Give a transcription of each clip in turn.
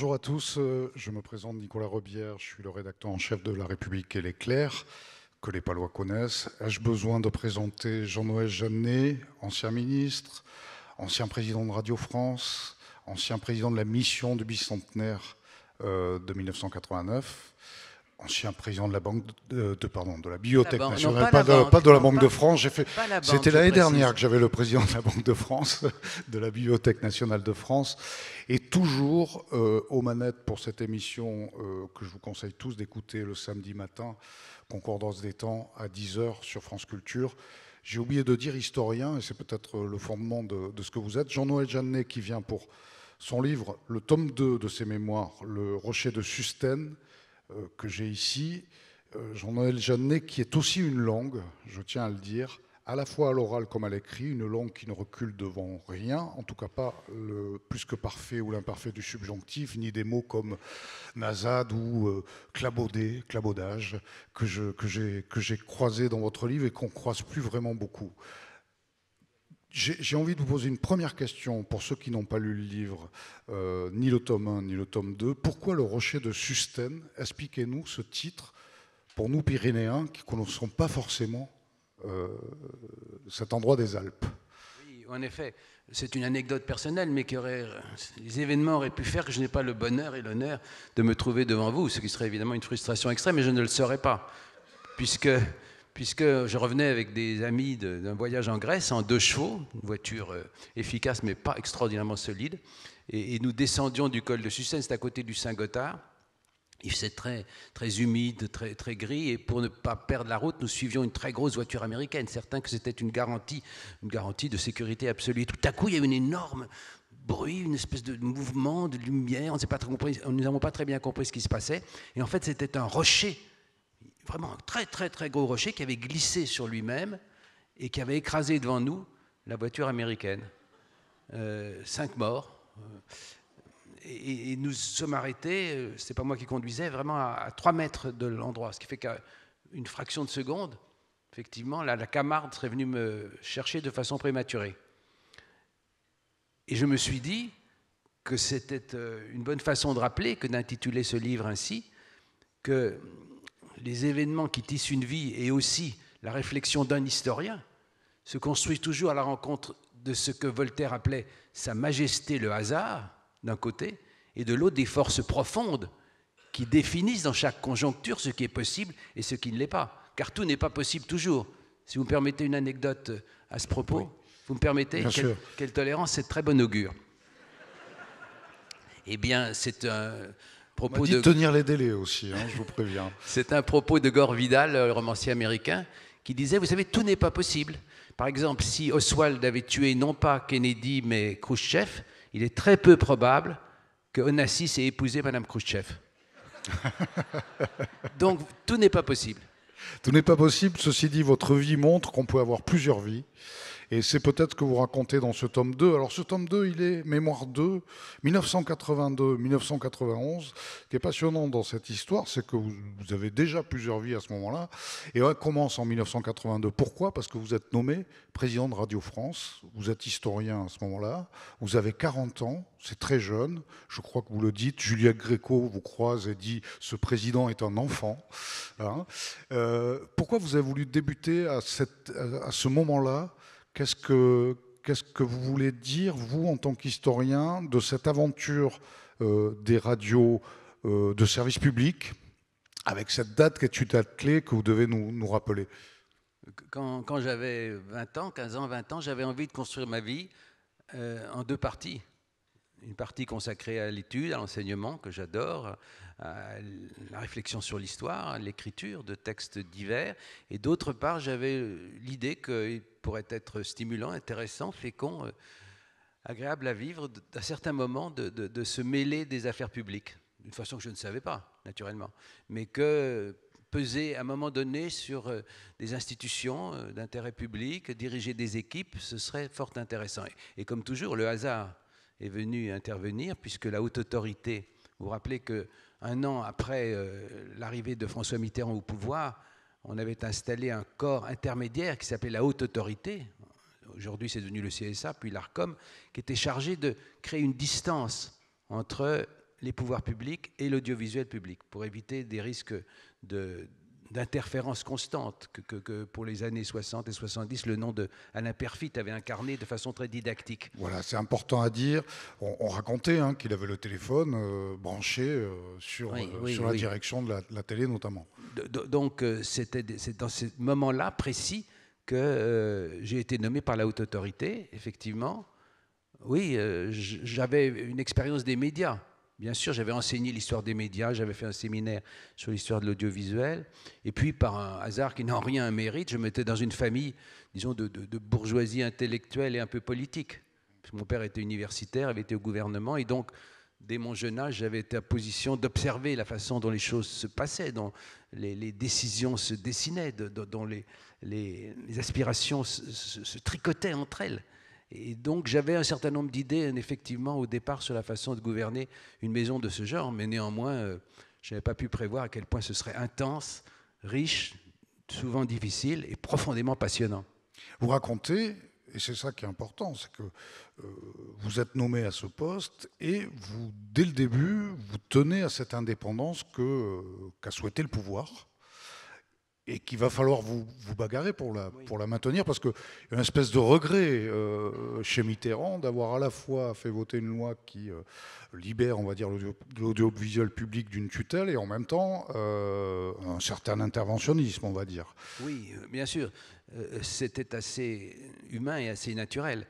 Bonjour à tous, euh, je me présente Nicolas Rebière, je suis le rédacteur en chef de La République et l'éclair, que les Palois connaissent. Ai-je besoin de présenter Jean-Noël Jeannet, ancien ministre, ancien président de Radio France, ancien président de la mission du bicentenaire euh, de 1989 ancien président de la banque de, pardon de la Bibliothèque nationale, pas, de, la Banque de France. J'ai fait. C'était l'année dernière que j'avais le président de la Banque de France, de la Bibliothèque nationale de France, et toujours euh, aux manettes pour cette émission euh, que je vous conseille tous d'écouter le samedi matin, Concordance des temps à 10 h sur France Culture. J'ai oublié de dire historien, et c'est peut-être le fondement de, ce que vous êtes. Jean-Noël Jeannet qui vient pour son livre, le tome 2 de ses mémoires, Le Rocher de Susten, euh, que j'ai ici, euh, Jean-Noël Jeannet, qui est aussi une langue, je tiens à le dire, à la fois à l'oral comme à l'écrit, une langue qui ne recule devant rien, en tout cas pas le plus que parfait ou l'imparfait du subjonctif, ni des mots comme nazad ou euh, clabaudé, clabaudage, que j'ai que croisé dans votre livre et qu'on croise plus vraiment beaucoup. J'ai envie de vous poser une première question pour ceux qui n'ont pas lu le livre, euh, ni le tome 1, ni le tome 2. Pourquoi le rocher de Susten Expliquez-nous ce titre pour nous Pyrénéens qui ne connaissons pas forcément euh, cet endroit des Alpes. Oui, en effet, c'est une anecdote personnelle, mais que les événements auraient pu faire que je n'ai pas le bonheur et l'honneur de me trouver devant vous, ce qui serait évidemment une frustration extrême, et je ne le saurais pas, puisque puisque je revenais avec des amis d'un voyage en Grèce en deux chevaux, une voiture euh, efficace mais pas extraordinairement solide, et, nous descendions du col de Sucène, c'est à côté du Saint-Gothard. Il faisait très, très humide, très, très gris, et pour ne pas perdre la route, nous suivions une très grosse voiture américaine, certain que c'était une garantie, une garantie de sécurité absolue. Tout à coup, il y a eu une énorme bruit, une espèce de mouvement, de lumière, on ne pas très compris, nous n'avons pas très bien compris ce qui se passait, et en fait, c'était un rocher vraiment un très très très gros rocher qui avait glissé sur lui-même et qui avait écrasé devant nous la voiture américaine. Euh, cinq morts. Euh, et, nous sommes arrêtés, euh, c'est pas moi qui conduisais, vraiment à, trois mètres de l'endroit, ce qui fait qu'à une fraction de seconde, effectivement, la Camarde serait venue me chercher de façon prématurée. Et je me suis dit que c'était une bonne façon de rappeler, que d'intituler ce livre ainsi, que les événements qui tissent une vie et aussi la réflexion d'un historien se construisent toujours à la rencontre de ce que Voltaire appelait sa majesté le hasard, d'un côté, et de l'autre des forces profondes qui définissent dans chaque conjoncture ce qui est possible et ce qui ne l'est pas. Car tout n'est pas possible toujours. Si vous me permettez une anecdote euh, à ce propos, vous me permettez quelle, quelle, tolérance, c'est très bon augure. eh bien, c'est un, dit tenir les délais aussi, hein, je vous préviens. C'est un propos de Gore Vidal, le romancier américain, qui disait vous savez tout n'est pas possible. Par exemple, si Oswald avait tué non pas Kennedy mais Khrushchev, il est très peu probable que Onassis ait épousé Madame Khrushchev. Donc tout n'est pas possible. Tout n'est pas possible. Ceci dit, votre vie montre qu'on peut avoir plusieurs vies et c'est peut-être ce que vous racontez dans ce tome 2. Alors ce tome 2, il est Mémoire 2, 1982-1991. Ce qui est passionnant dans cette histoire, c'est que vous, avez déjà plusieurs vies à ce moment-là. Et on commence en 1982. Pourquoi Parce que vous êtes nommé président de Radio France. Vous êtes historien à ce moment-là. Vous avez 40 ans. C'est très jeune. Je crois que vous le dites. Julia Gréco vous croise et dit Ce président est un enfant. Hein euh, pourquoi vous avez voulu débuter à, cette, à ce moment-là Qu'est-ce que, qu'est-ce que vous voulez dire, vous, en tant qu'historien, de cette aventure euh, des radios euh, de service public, avec cette date qui est une date clé que vous devez nous, rappeler Quand, j'avais 20 ans, 15 ans, 20 ans, j'avais envie de construire ma vie euh, en deux parties. Une partie consacrée à l'étude, à l'enseignement, que j'adore, euh, la réflexion sur l'histoire, l'écriture de textes divers. Et d'autre part, j'avais l'idée qu'il pourrait être stimulant, intéressant, fécond, euh, agréable à vivre à certains moments de, de se mêler des affaires publiques, d'une façon que je ne savais pas, naturellement, mais que peser à un moment donné sur euh, des institutions d'intérêt public, diriger des équipes, ce serait fort intéressant. Et, comme toujours, le hasard est venu intervenir, puisque la haute autorité, vous vous rappelez que un an après euh, l'arrivée de François Mitterrand au pouvoir, on avait installé un corps intermédiaire qui s'appelait la Haute Autorité. Aujourd'hui, c'est devenu le CSA, puis l'ARCOM, qui était chargé de créer une distance entre les pouvoirs publics et l'audiovisuel public pour éviter des risques de, d'interférence constante que, pour les années 60 et 70, le nom de Alain Perfit avait incarné de façon très didactique. Voilà, c'est important à dire. On, racontait hein, qu'il avait le téléphone euh, branché euh, sur, euh, sur la direction de la, télé notamment. donc c'était dans ce moment là précis que j'ai été nommé par la haute autorité, effectivement. Oui, j'avais une expérience des médias Bien sûr, j'avais enseigné l'histoire des médias, j'avais fait un séminaire sur l'histoire de l'audiovisuel. Et puis, par un hasard qui n'a en rien un mérite, je m'étais dans une famille, disons, de, bourgeoisie intellectuelle et un peu politique. mon père était universitaire, avait été au gouvernement. Et donc, dès mon jeune âge, j'avais été à position d'observer la façon dont les choses se passaient, dont les, décisions se dessinaient, dont les, aspirations se tricotaient entre elles. Et donc j'avais un certain nombre d'idées, hein, effectivement, au départ sur la façon de gouverner une maison de ce genre, mais néanmoins, euh, je n'avais pas pu prévoir à quel point ce serait intense, riche, souvent difficile et profondément passionnant. Vous racontez, et c'est ça qui est important, c'est que euh, vous êtes nommé à ce poste et vous, dès le début, vous tenez à cette indépendance euh, qu'a souhaité le pouvoir et qu'il va falloir vous, bagarrer pour la, pour la maintenir, parce qu'il y a une espèce de regret euh, chez Mitterrand d'avoir à la fois fait voter une loi qui euh, libère, on va dire, l'audiovisuel public d'une tutelle, et en même temps euh, un certain interventionnisme, on va dire. Oui, bien sûr, c'était assez humain et assez naturel.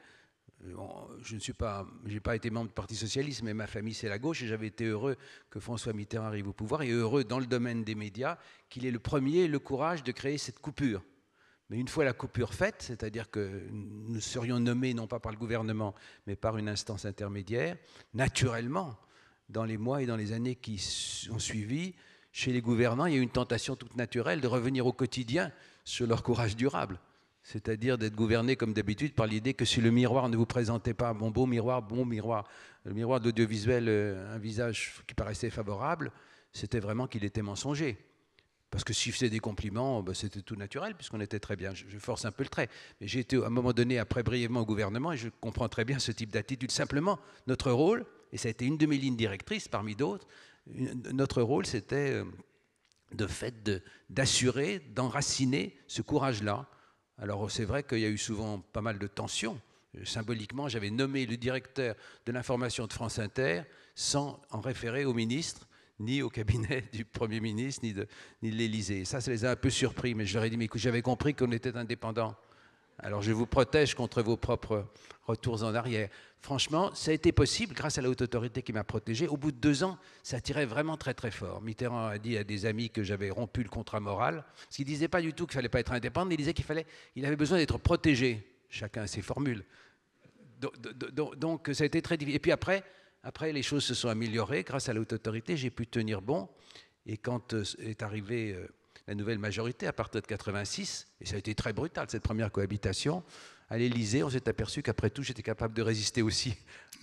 Euh, je ne suis pas, j'ai pas été membre du Parti socialiste, mais ma famille c'est la gauche et j'avais été heureux que François Mitterrand arrive au pouvoir et heureux dans le domaine des médias qu'il ait le premier le courage de créer cette coupure. Mais une fois la coupure faite, c'est-à-dire que nous serions nommés non pas par le gouvernement, mais par une instance intermédiaire, naturellement, dans les mois et dans les années qui ont suivi, chez les gouvernants, il y a une tentation toute naturelle de revenir au quotidien sur leur courage durable c'est-à-dire d'être gouverné comme d'habitude par l'idée que si le miroir ne vous présentait pas, mon beau miroir, bon miroir, le miroir d'audiovisuel, euh, un visage qui paraissait favorable, c'était vraiment qu'il était mensonger. Parce que si je des compliments, bah, c'était tout naturel, puisqu'on était très bien. Je, force un peu le trait. Mais j'ai été à un moment donné, après brièvement au gouvernement, et je comprends très bien ce type d'attitude. Simplement, notre rôle, et ça a été une de mes lignes directrices parmi d'autres, notre rôle, c'était euh, de fait d'assurer, d'enraciner ce courage-là, alors c'est vrai qu'il y a eu souvent pas mal de tensions. Symboliquement, j'avais nommé le directeur de l'information de France Inter sans en référer au ministre, ni au cabinet du Premier ministre, ni de, l'Élysée. Ça, ça les a un peu surpris, mais je leur ai dit, mais j'avais compris qu'on était indépendant. Alors je vous protège contre vos propres retours en arrière. Franchement, ça a été possible grâce à la haute autorité qui m'a protégé. Au bout de deux ans, ça tirait vraiment très très fort. Mitterrand a dit à des amis que j'avais rompu le contrat moral, Ce qu'il disait pas du tout qu'il fallait pas être indépendant, il disait qu'il fallait, il avait besoin d'être protégé. Chacun a ses formules. Donc, ça a été très difficile. Et puis après, après, les choses se sont améliorées grâce à la haute autorité. J'ai pu tenir bon. Et quand euh, est arrivé euh, la nouvelle majorité à partir de 86, et ça a été très brutal cette première cohabitation. À l'Elysée. on s'est aperçu qu'après tout, j'étais capable de résister aussi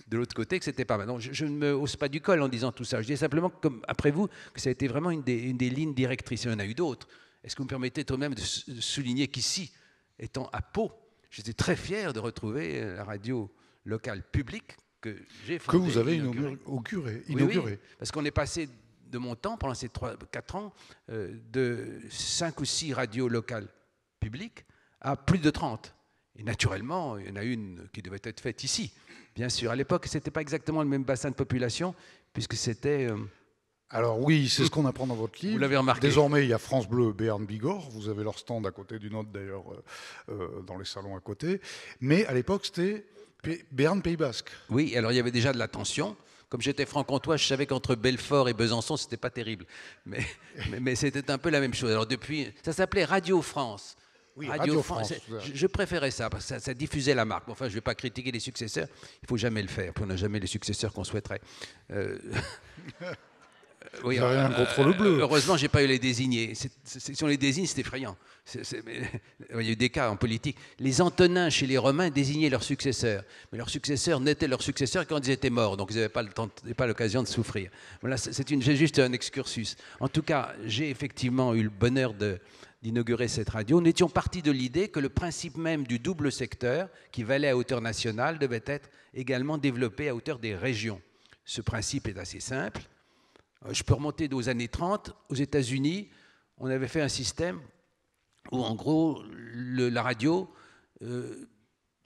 de l'autre côté, que c'était pas mal. je, ne me hausse pas du col en disant tout ça. Je dis simplement, comme après vous, que ça a été vraiment une des, lignes directrices. Il y en a eu d'autres. Est-ce que vous me permettez tout de même de souligner qu'ici, étant à Pau, j'étais très fier de retrouver euh, la radio locale publique que j'ai Que vous avez inaugurée. Inauguré. oui, parce qu'on est passé de mon temps, pendant ces 3, 4 ans, euh, de 5 ou 6 radios locales publiques à plus de 30. Et naturellement, il y en a une qui devait être faite ici, bien sûr. À l'époque, ce n'était pas exactement le même bassin de population, puisque c'était... Euh, alors oui, c'est ce qu'on apprend dans votre livre. Vous l'avez remarqué. Désormais, il y a France Bleu, Béarn Bigorre. Vous avez leur stand à côté du autre, d'ailleurs, euh, dans les salons à côté. Mais à l'époque, c'était Béarn Pays Basque. Oui, alors il y avait déjà de la tension. Comme j'étais franc-comtois, je savais qu'entre Belfort et Besançon, n'était pas terrible. Mais, mais, c'était un peu la même chose. Alors depuis, ça s'appelait Radio France. Radio, France. Je, préférais ça, parce que ça, diffusait la marque. Enfin, je ne vais pas critiquer les successeurs. Il faut jamais le faire. on n'a jamais les successeurs qu'on souhaiterait. Euh, Euh, oui, il rien euh, euh, bleu. Heureusement, j'ai pas eu les désignés. si on les désigne, c'est effrayant. il y a eu des cas en politique. Les Antonins chez les Romains désignaient leurs successeurs, mais leurs successeurs n'étaient leurs successeurs quand ils étaient morts, donc ils n'avaient pas le pas l'occasion de souffrir. Voilà, c'est juste un excursus. En tout cas, j'ai effectivement eu le bonheur de, d'inaugurer cette radio, nous étions partis de l'idée que le principe même du double secteur, qui valait à hauteur nationale, devait être également développé à hauteur des régions. Ce principe est assez simple. Euh, je peux remonter aux années 30, aux États-Unis, on avait fait un système où, en gros, la radio euh,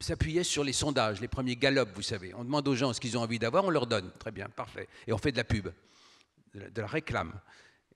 s'appuyait sur les sondages, les premiers galops, vous savez. On demande aux gens ce qu'ils ont envie d'avoir, on leur donne. Très bien, parfait. Et on fait de la pub, de la, réclame.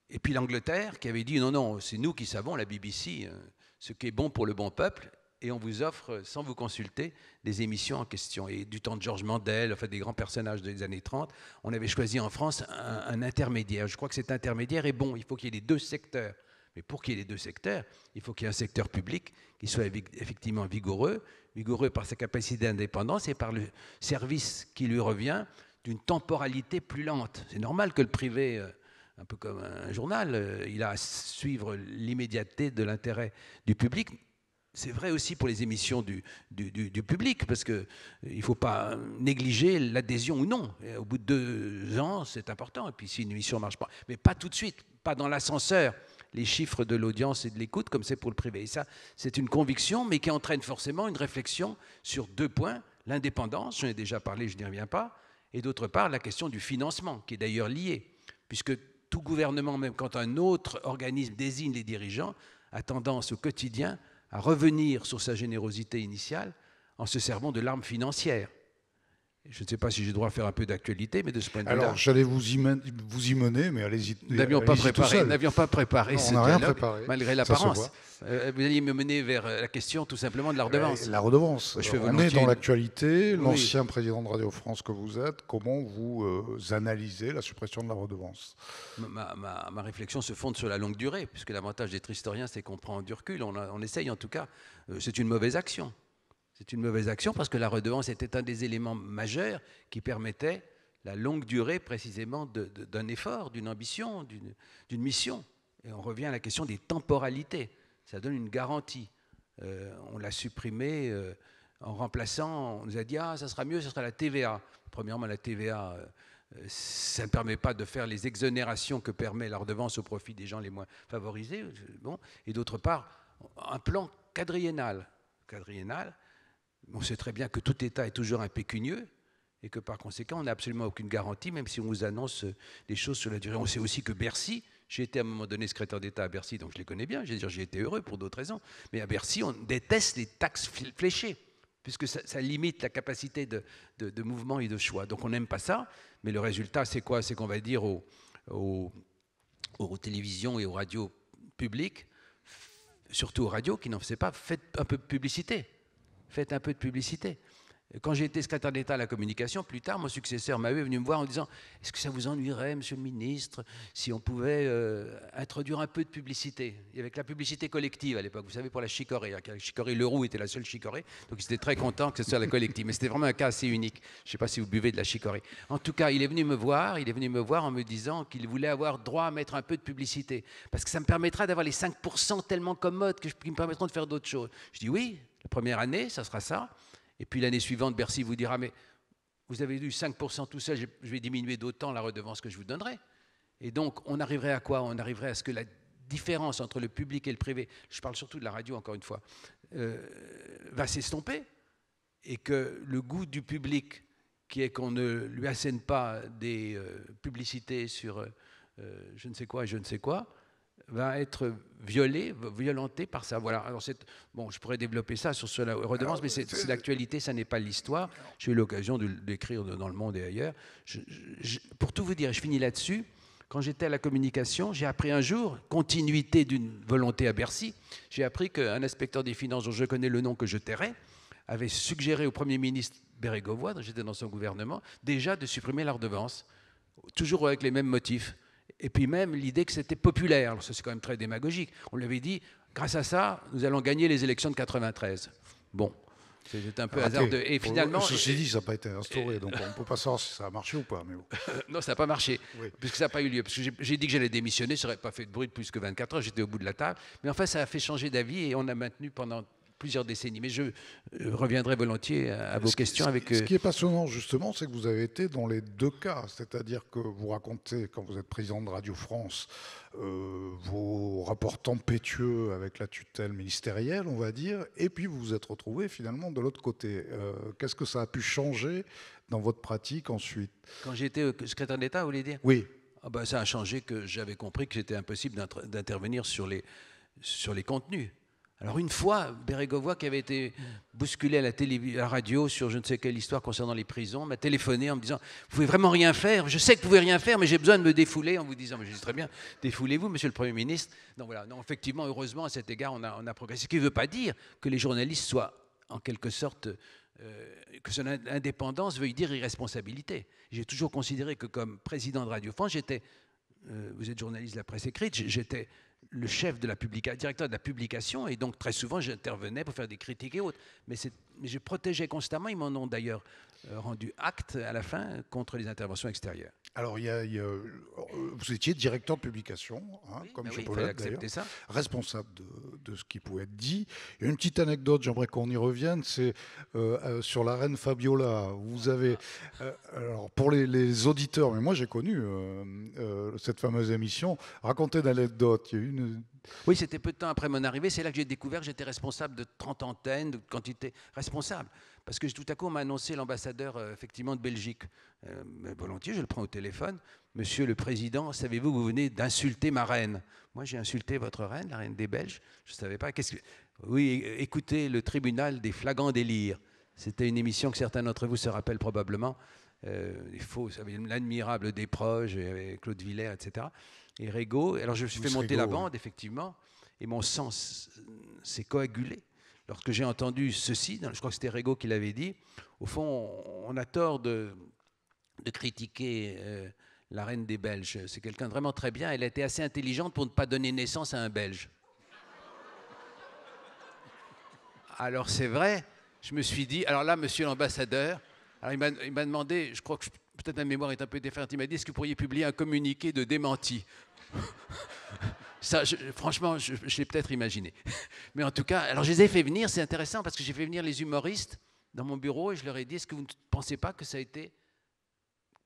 Et puis l'Angleterre qui avait dit non, non, c'est nous qui savons, la BBC, euh, ce qui est bon pour le bon peuple et on vous offre, sans vous consulter, des émissions en question. Et du temps de Georges Mandel, enfin des grands personnages des années 30, on avait choisi en France un, intermédiaire. Je crois que cet intermédiaire est bon. Il faut qu'il y ait les deux secteurs. Mais pour qu'il y ait les deux secteurs, il faut qu'il y ait un secteur public qui soit effectivement vigoureux, vigoureux par sa capacité d'indépendance et par le service qui lui revient d'une temporalité plus lente. C'est normal que le privé euh, un peu comme un journal, euh, il a à suivre l'immédiateté de l'intérêt du public, c'est vrai aussi pour les émissions du, public, parce qu'il euh, ne faut pas négliger l'adhésion ou non. au bout de deux ans, c'est important. Et puis si une émission ne marche pas, mais pas tout de suite, pas dans l'ascenseur, les chiffres de l'audience et de l'écoute, comme c'est pour le privé. Et ça, c'est une conviction, mais qui entraîne forcément une réflexion sur deux points. L'indépendance, j'en ai déjà parlé, je n'y reviens pas. Et d'autre part, la question du financement, qui est d'ailleurs liée, puisque tout gouvernement, même quand un autre organisme désigne les dirigeants, a tendance au quotidien à revenir sur sa générosité initiale en se servant de l'arme financière. Je ne sais pas si j'ai le droit de faire un peu d'actualité, mais de ce point de vue-là. Alors, j'allais vous, y mener, mais allez-y. n'avions pas, préparé, pas préparé rien préparé. malgré l'apparence. Euh, vous alliez me mener vers euh, la question tout simplement de la euh, redevance. La redevance. Je on est dans l'actualité, l'ancien président de Radio France que vous êtes, comment vous analysez la suppression de la redevance ma, réflexion se fonde sur la longue durée, puisque l'avantage d'être historien, c'est qu'on prend du recul, on, essaye en tout cas. c'est une mauvaise action. C'est une mauvaise action parce que la redevance était un des éléments majeurs qui permettait la longue durée précisément d'un effort, d'une ambition, d'une mission. Et on revient à la question des temporalités. Ça donne une garantie. Euh, on l'a supprimé euh, en remplaçant, on nous a dit, ah, ça sera mieux, ce sera la TVA. Premièrement, la TVA, euh, ça ne permet pas de faire les exonérations que permet la redevance au profit des gens les moins favorisés. Bon. Et d'autre part, un plan quadriennal. Quadriennal, on sait très bien que tout État est toujours impécunieux et que par conséquent, on n'a absolument aucune garantie, même si on vous annonce des euh, choses sur la durée. On sait aussi que Bercy, j'ai été à un moment donné secrétaire d'État à Bercy, donc je les connais bien, j'ai été heureux pour d'autres raisons, mais à Bercy, on déteste les taxes fléchées puisque ça, limite la capacité de, mouvement et de choix. Donc on n'aime pas ça, mais le résultat, c'est quoi C'est qu'on va dire aux, aux, télévisions et aux radios publiques, surtout aux radios qui n'en faisaient pas, faites un peu de publicité. Faites un peu de publicité. Quand j'ai été secrétaire d'État à la communication, plus tard, mon successeur m'avait venu me voir en disant Est-ce que ça vous ennuierait, monsieur le ministre, si on pouvait euh, introduire un peu de publicité Il y avait la publicité collective à l'époque, vous savez, pour la chicorée. La chicorée Leroux était la seule chicorée, donc il était très content que ce soit la collective. Mais c'était vraiment un cas assez unique. Je ne sais pas si vous buvez de la chicorée. En tout cas, il est venu me voir, il est venu me voir en me disant qu'il voulait avoir droit à mettre un peu de publicité, parce que ça me permettra d'avoir les 5% tellement commodes que je, qui me permettront de faire d'autres choses. Je dis Oui, la première année, ça sera ça. Et puis l'année suivante, Bercy vous dira, mais vous avez eu 5% tout seul, je vais diminuer d'autant la redevance que je vous donnerai. Et donc, on arriverait à quoi On arriverait à ce que la différence entre le public et le privé, je parle surtout de la radio encore une fois, euh, va s'estomper et que le goût du public, qui est qu'on ne lui assène pas des euh, publicités sur euh, je ne sais quoi et je ne sais quoi, va être violé, violenté par ça, voilà. Alors bon, je pourrais développer ça sur, cela, la redevance, mais c'est l'actualité, ça n'est pas l'histoire. J'ai eu l'occasion de l'écrire dans Le Monde et ailleurs. pour tout vous dire, je finis là-dessus. Quand j'étais à la communication, j'ai appris un jour, continuité d'une volonté à Bercy, j'ai appris qu'un inspecteur des finances, dont je connais le nom que je tairais, avait suggéré au Premier ministre Bérégovoy, j'étais dans son gouvernement, déjà de supprimer la redevance, toujours avec les mêmes motifs et puis même l'idée que c'était populaire. Alors, ça, c'est quand même très démagogique. On avait dit, grâce à ça, nous allons gagner les élections de 93. Bon, c'était un peu hasard. hasardeux. Et finalement. Ceci dit, ça n'a pas été instauré, donc on ne peut pas savoir si ça a marché ou pas. non, ça n'a pas marché, puisque ça n'a pas eu lieu. Parce que j'ai dit que j'allais démissionner, ça n'aurait pas fait de bruit de plus que 24 heures, j'étais au bout de la table. Mais enfin, ça a fait changer d'avis et on a maintenu pendant plusieurs décennies. Mais je euh, reviendrai volontiers à, vos questions. avec... Ce euh, qui est passionnant, justement, c'est que vous avez été dans les deux cas. C'est-à-dire que vous racontez, quand vous êtes président de Radio France, euh, vos rapports tempétueux avec la tutelle ministérielle, on va dire, et puis vous vous êtes retrouvé finalement de l'autre côté. Qu'est-ce que ça a pu changer dans votre pratique ensuite Quand j'étais secrétaire d'État, vous voulez dire Oui. Ah ben, ça a changé que j'avais compris que c'était impossible d'intervenir sur les, sur les contenus. Alors une fois, Bérégovoy qui avait été bousculé à la, radio sur je ne sais quelle histoire concernant les prisons, m'a téléphoné en me disant, vous pouvez vraiment rien faire, je sais que vous pouvez rien faire, mais j'ai besoin de me défouler en vous disant, je dis très bien, défoulez-vous, monsieur le Premier ministre. Non, voilà, non, effectivement, heureusement, à cet égard, on a, progressé. Ce qui ne veut pas dire que les journalistes soient en quelque sorte... Euh, que son indépendance veuille dire irresponsabilité. J'ai toujours considéré que comme président de Radio France, j'étais euh, vous êtes journaliste de la presse écrite, j'étais le chef de la publication, directeur de la publication, et donc très souvent j'intervenais pour faire des critiques et autres. Mais, mais je protégeais constamment, ils m'en ont d'ailleurs euh, rendu acte à la fin contre les interventions extérieures. Alors, y euh, vous étiez directeur de publication, hein, comme ah je responsable de, ce qui pouvait être dit. Il une petite anecdote, j'aimerais qu'on y revienne, c'est euh, euh, sur la reine Fabiola. Vous avez, ah. pour les, auditeurs, mais moi j'ai connu cette fameuse émission, racontez l'anecdote. Il oui, c'était peu de temps après mon arrivée. C'est là que j'ai découvert que j'étais responsable de 30 antennes, de quantité responsable parce que tout à coup, on m'a annoncé l'ambassadeur, euh, effectivement, de Belgique. Euh, volontiers, je le prends au téléphone. Monsieur le Président, savez-vous que vous venez d'insulter ma reine Moi, j'ai insulté votre reine, la reine des Belges. Je ne savais pas. Oui, écoutez le tribunal des flagrants délires. C'était une émission que certains d'entre vous se rappellent probablement. Euh, il faut, l'admirable des proches, Claude Villers, etc. Et Rego. Alors, je me suis fait monter la bande, effectivement, et mon sens s'est coagulé lorsque j'ai entendu ceci, je crois que c'était Rego qui l'avait dit, au fond, on a tort de, critiquer euh, la reine des Belges. C'est quelqu'un de vraiment très bien. Elle a été assez intelligente pour ne pas donner naissance à un Belge. Alors c'est vrai, je me suis dit, alors là, monsieur l'ambassadeur, il m'a demandé, je crois que peut-être ma mémoire est un peu défaillante, il m'a dit, est-ce que vous pourriez publier un communiqué de démenti franchement, je, l'ai peut-être imaginé. Mais en tout cas, alors je les ai fait venir, c'est intéressant parce que j'ai fait venir les humoristes dans mon bureau et je leur ai dit, est-ce que vous ne pensez pas que ça a été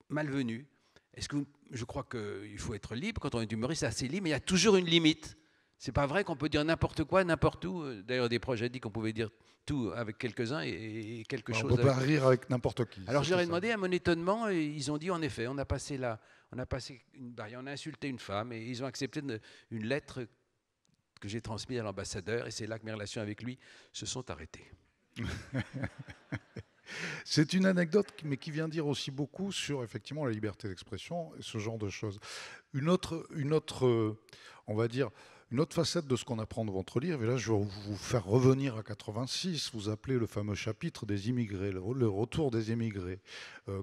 malvenu Est-ce que je crois qu'il faut être libre quand on est humoriste, assez libre, mais il y a toujours une limite. C'est pas vrai qu'on peut dire n'importe quoi, n'importe où. D'ailleurs, des projets a dit qu'on pouvait dire tout avec quelques-uns et, quelque bah, chose. On peut pas rire avec n'importe qui. Alors j'aurais demandé à mon étonnement, et euh, ils ont dit en effet, on a passé là, on a passé, une... on a insulté une femme et ils ont accepté une, lettre que j'ai transmise à l'ambassadeur et c'est là que mes relations avec lui se sont arrêtées. C'est une anecdote, mais qui vient dire aussi beaucoup sur effectivement la liberté d'expression, et ce genre de choses. Une autre, une autre, euh, on va dire, une autre facette de ce qu'on apprend de votre livre, et là je vais vous faire revenir à 86, vous appelez le fameux chapitre des immigrés, le, retour des immigrés.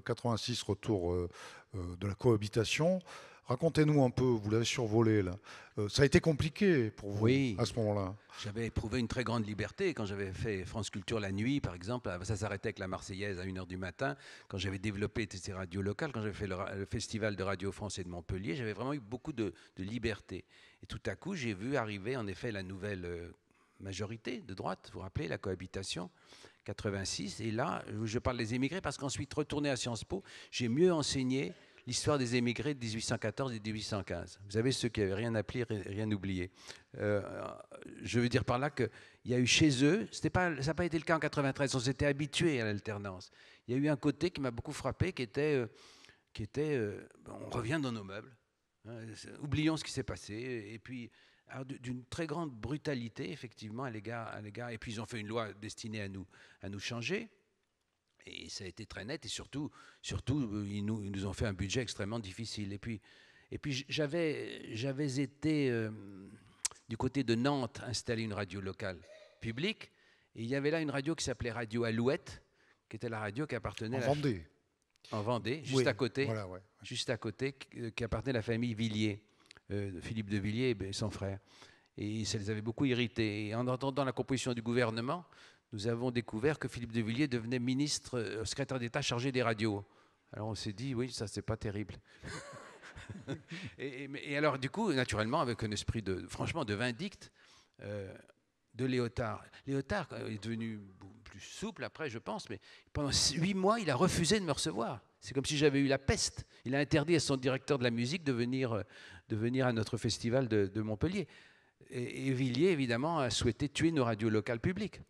86, euh, retour euh, euh, de la cohabitation. Racontez-nous un peu, vous l'avez survolé là. ça a été compliqué pour vous à ce moment-là. J'avais éprouvé une très grande liberté quand j'avais fait France Culture la nuit, par exemple. Ça s'arrêtait avec la Marseillaise à 1h du matin. Quand j'avais développé ces radios locales, quand j'avais fait le, Festival de radio France et de Montpellier, j'avais vraiment eu beaucoup de liberté. Et tout à coup, j'ai vu arriver en effet la nouvelle euh, majorité de droite, vous vous rappelez, la cohabitation 86. Et là, je parle des émigrés parce qu'ensuite, retourné à Sciences Po, j'ai mieux enseigné l'histoire des émigrés de 1814 et 1815. Vous avez ceux qui n'avaient rien appris, rien oublié. Euh, je veux dire par là qu'il y a eu chez eux, pas, ça n'a pas été le cas en 93, on s'était habitué à l'alternance. Il y a eu un côté qui m'a beaucoup frappé, qui était, euh, qui était on revient dans nos meubles. Hein, oublions ce qui s'est passé. Et puis, d'une très grande brutalité, effectivement, à l'égard, Et puis, ils ont fait une loi destinée à nous, à nous changer. Et ça a été très net. Et surtout, surtout euh, ils, nous, nous ont fait un budget extrêmement difficile. Et puis, et puis j'avais, été euh, du côté de Nantes installer une radio locale publique. Et il y avait là une radio qui s'appelait Radio Alouette, qui était la radio qui appartenait en Vendée. En Vendée, juste à côté. Voilà, juste à côté, qui euh, appartenait à la famille Villiers, euh, Philippe de Villiers et son frère. Et ça les avait beaucoup irrités. Et en entendant la composition du gouvernement, nous avons découvert que Philippe de Villiers devenait ministre, euh, secrétaire d'État chargé des radios. Alors on s'est dit, oui, ça, c'est pas terrible. et, alors, du coup, naturellement, avec un esprit de, franchement, de vindicte, de Léotard. Léotard est devenu plus souple après, je pense, mais pendant huit mois, il a refusé de me recevoir. C'est comme si j'avais eu la peste. Il a interdit à son directeur de la musique de venir, euh, de venir à notre festival de, Montpellier. Et, Villiers, évidemment, a souhaité tuer nos radios locales publiques.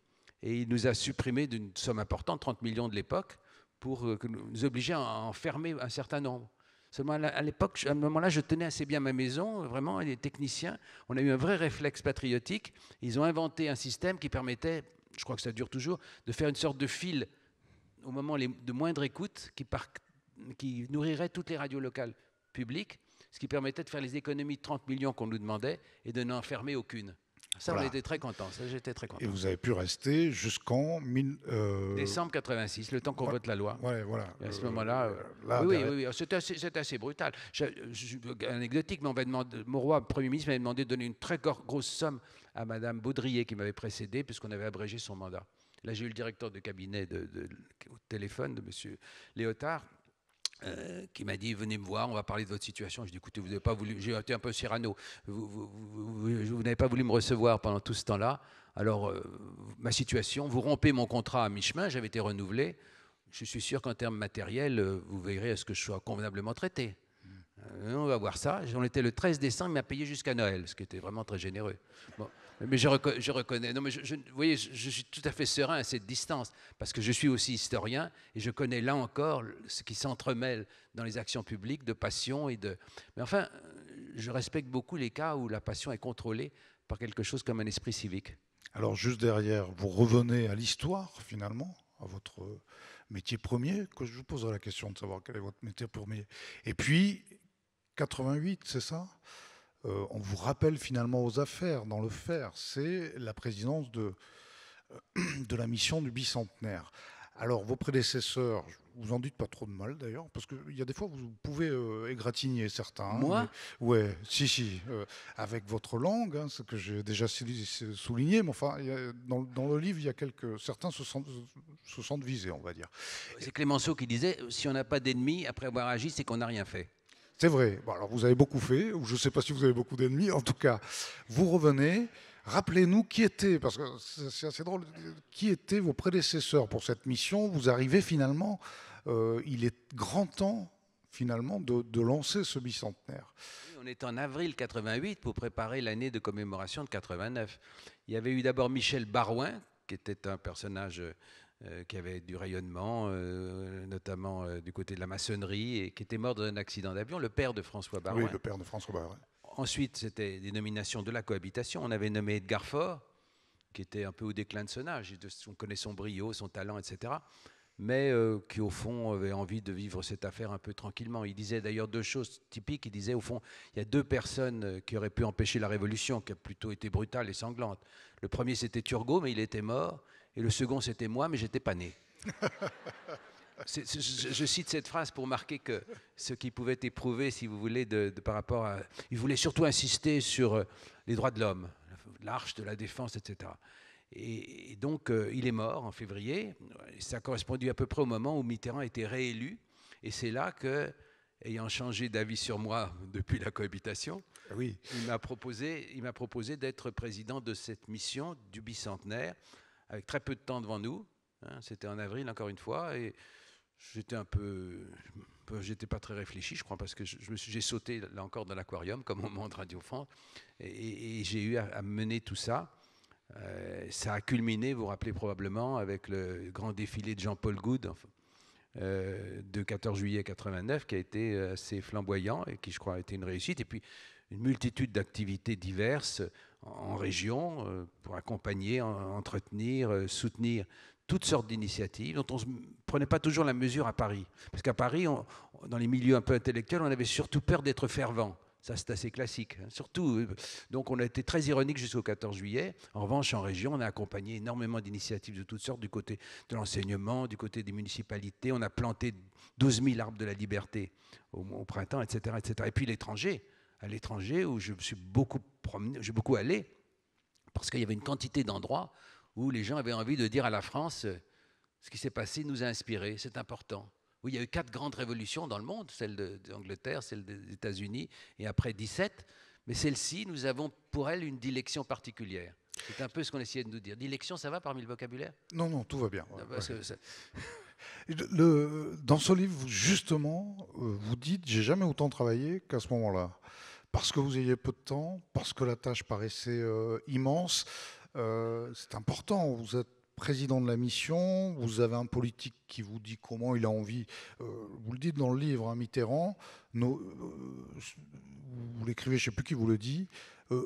Et il nous a supprimé d'une somme importante, 30 millions de l'époque, pour euh, nous obliger à en fermer un certain nombre. Seulement à l'époque, à un moment-là, je tenais assez bien ma maison, vraiment, les techniciens, on a eu un vrai réflexe patriotique. Ils ont inventé un système qui permettait, je crois que ça dure toujours, de faire une sorte de fil au moment les, de moindre écoute qui, par, qui nourrirait toutes les radios locales publiques, ce qui permettait de faire les économies de 30 millions qu'on nous demandait et de n'en fermer aucune. Ça, on était très contents. j'étais très content. Et vous avez pu rester jusqu'en euh, décembre 86, le temps qu'on vote la loi. Ouais, voilà. à ce moment-là, euh, euh, oui, oui, oui, assez, brutal. anecdotique, mais on demandé, Premier ministre, m'avait demandé de donner une très grosse somme à Madame Baudrier qui m'avait précédé, puisqu'on avait abrégé son mandat. Là, j'ai eu le directeur de cabinet de, au téléphone de M. Léotard. Euh, qui m'a dit venez me voir, on va parler de votre situation. Je dis écoutez, vous n'avez pas voulu, j'ai été un peu Cyrano, vous, vous, n'avez pas voulu me recevoir pendant tout ce temps-là. Alors euh, ma situation, vous rompez mon contrat à mi-chemin, j'avais été renouvelé. Je suis sûr qu'en termes matériels, euh, vous veillerez à ce que je sois convenablement traité. on va voir ça. On était le 13 décembre, il m'a payé jusqu'à Noël, ce qui était vraiment très généreux. Bon. Mais je, je reconnais. Non, mais je, vous voyez, je, suis tout à fait serein à cette distance, parce que je suis aussi historien et je connais là encore ce qui s'entremêle dans les actions publiques de passion et de. Mais enfin, je respecte beaucoup les cas où la passion est contrôlée par quelque chose comme un esprit civique. Alors, juste derrière, vous revenez à l'histoire, finalement, à votre métier premier, que je vous poserai la question de savoir quel est votre métier premier. Et puis, 88, c'est ça euh, on vous rappelle finalement aux affaires, dans le faire, c'est la présidence de, euh, de la mission du bicentenaire. Alors, vos prédécesseurs, vous en dites pas trop de mal d'ailleurs, parce qu'il y a des fois vous pouvez euh, égratigner certains. Hein, Moi Ouais, si, si, avec votre langue, hein, ce que j'ai déjà souligné, mais enfin, dans, le livre, il y a quelques. Certains se se sentent visés, on va dire. C'est Clémenceau qui disait si on n'a pas d'ennemis, après avoir agi, c'est qu'on n'a rien fait. C'est vrai. alors vous avez beaucoup fait, ou je ne sais pas si vous avez beaucoup d'ennemis. En tout cas, vous revenez. Rappelez-nous qui était. parce que c'est assez drôle, qui étaient vos prédécesseurs pour cette mission. Vous arrivez finalement, euh, il est grand temps finalement de, lancer ce bicentenaire. on est en avril 88 pour préparer l'année de commémoration de 89. Il y avait eu d'abord Michel Barouin, qui était un personnage euh, qui avait du rayonnement, euh, notamment euh, du côté de la maçonnerie, et qui était mort dans un accident d'avion, le père de François Barouin. Oui, le père de François Ensuite, c'était des nominations de la cohabitation. On avait nommé Edgar Faure, qui était un peu au déclin de son âge. On connaît son brio, son talent, etc. Mais qui, au fond, avait envie de vivre cette affaire un peu tranquillement. Il disait d'ailleurs deux choses typiques. Il disait, au fond, il y a deux personnes qui auraient pu empêcher la révolution, qui a plutôt été brutale et sanglante. Le premier, c'était Turgot, mais il était mort. Et le second, c'était moi, mais j'étais pas né. je, cite cette phrase pour marquer que ce qui pouvait éprouver, si vous voulez, de, par rapport à... Il voulait surtout insister sur euh, les droits de l'homme, l'arche de la défense, etc. Et, donc, euh, il est mort en février. Ça a correspondu à peu près au moment où Mitterrand était réélu. Et c'est là que, ayant changé d'avis sur moi depuis la cohabitation, ah oui. il m'a proposé, il proposé d'être président de cette mission du bicentenaire avec très peu de temps devant nous. Hein. C'était en avril, encore une fois, et j'étais un peu. J'étais pas très réfléchi, je crois, parce que j'ai sauté là encore dans l'aquarium, comme au moment de Radio France, et, j'ai eu à, mener tout ça. Euh, ça a culminé, vous vous rappelez probablement, avec le grand défilé de Jean-Paul Goud euh, de 14 juillet 89, qui a été euh, assez flamboyant et qui, je crois, a été une réussite. Et puis, une multitude d'activités diverses en région euh, pour accompagner, entretenir, euh, soutenir toutes sortes d'initiatives dont on ne prenait pas toujours la mesure à Paris. Parce qu'à Paris, dans les milieux un peu intellectuels, on avait surtout peur d'être fervent. Ça, c'est assez classique. Hein. Surtout, euh, donc on a été très ironique jusqu'au 14 juillet. En revanche, en région, on a accompagné énormément d'initiatives de toutes sortes du côté de l'enseignement, du côté des municipalités. On a planté 12 000 arbres de la liberté au, au printemps, etc., etc. Et puis l'étranger à l'étranger où je me suis beaucoup promené, j'ai beaucoup allé, parce qu'il y avait une quantité d'endroits où les gens avaient envie de dire à la France euh, ce qui s'est passé nous a inspiré, c'est important. Oui, il y a eu quatre grandes révolutions dans le monde, celle d'Angleterre, celle des États-Unis et après 17, mais celle-ci, nous avons pour elle une dilection particulière. C'est un peu ce qu'on essayait de nous dire. Dilection, ça va parmi le vocabulaire Non, non, tout va bien. Ah, dans ce livre, justement, euh, vous dites, j'ai jamais autant travaillé qu'à ce moment-là parce que vous ayez peu de temps, parce que la tâche paraissait euh, immense. Euh, c'est important, vous êtes président de la mission, vous avez un politique qui vous dit comment il a envie, euh, vous le dites dans le livre, hein, Mitterrand, vous l'écrivez, je ne sais plus qui vous le dit,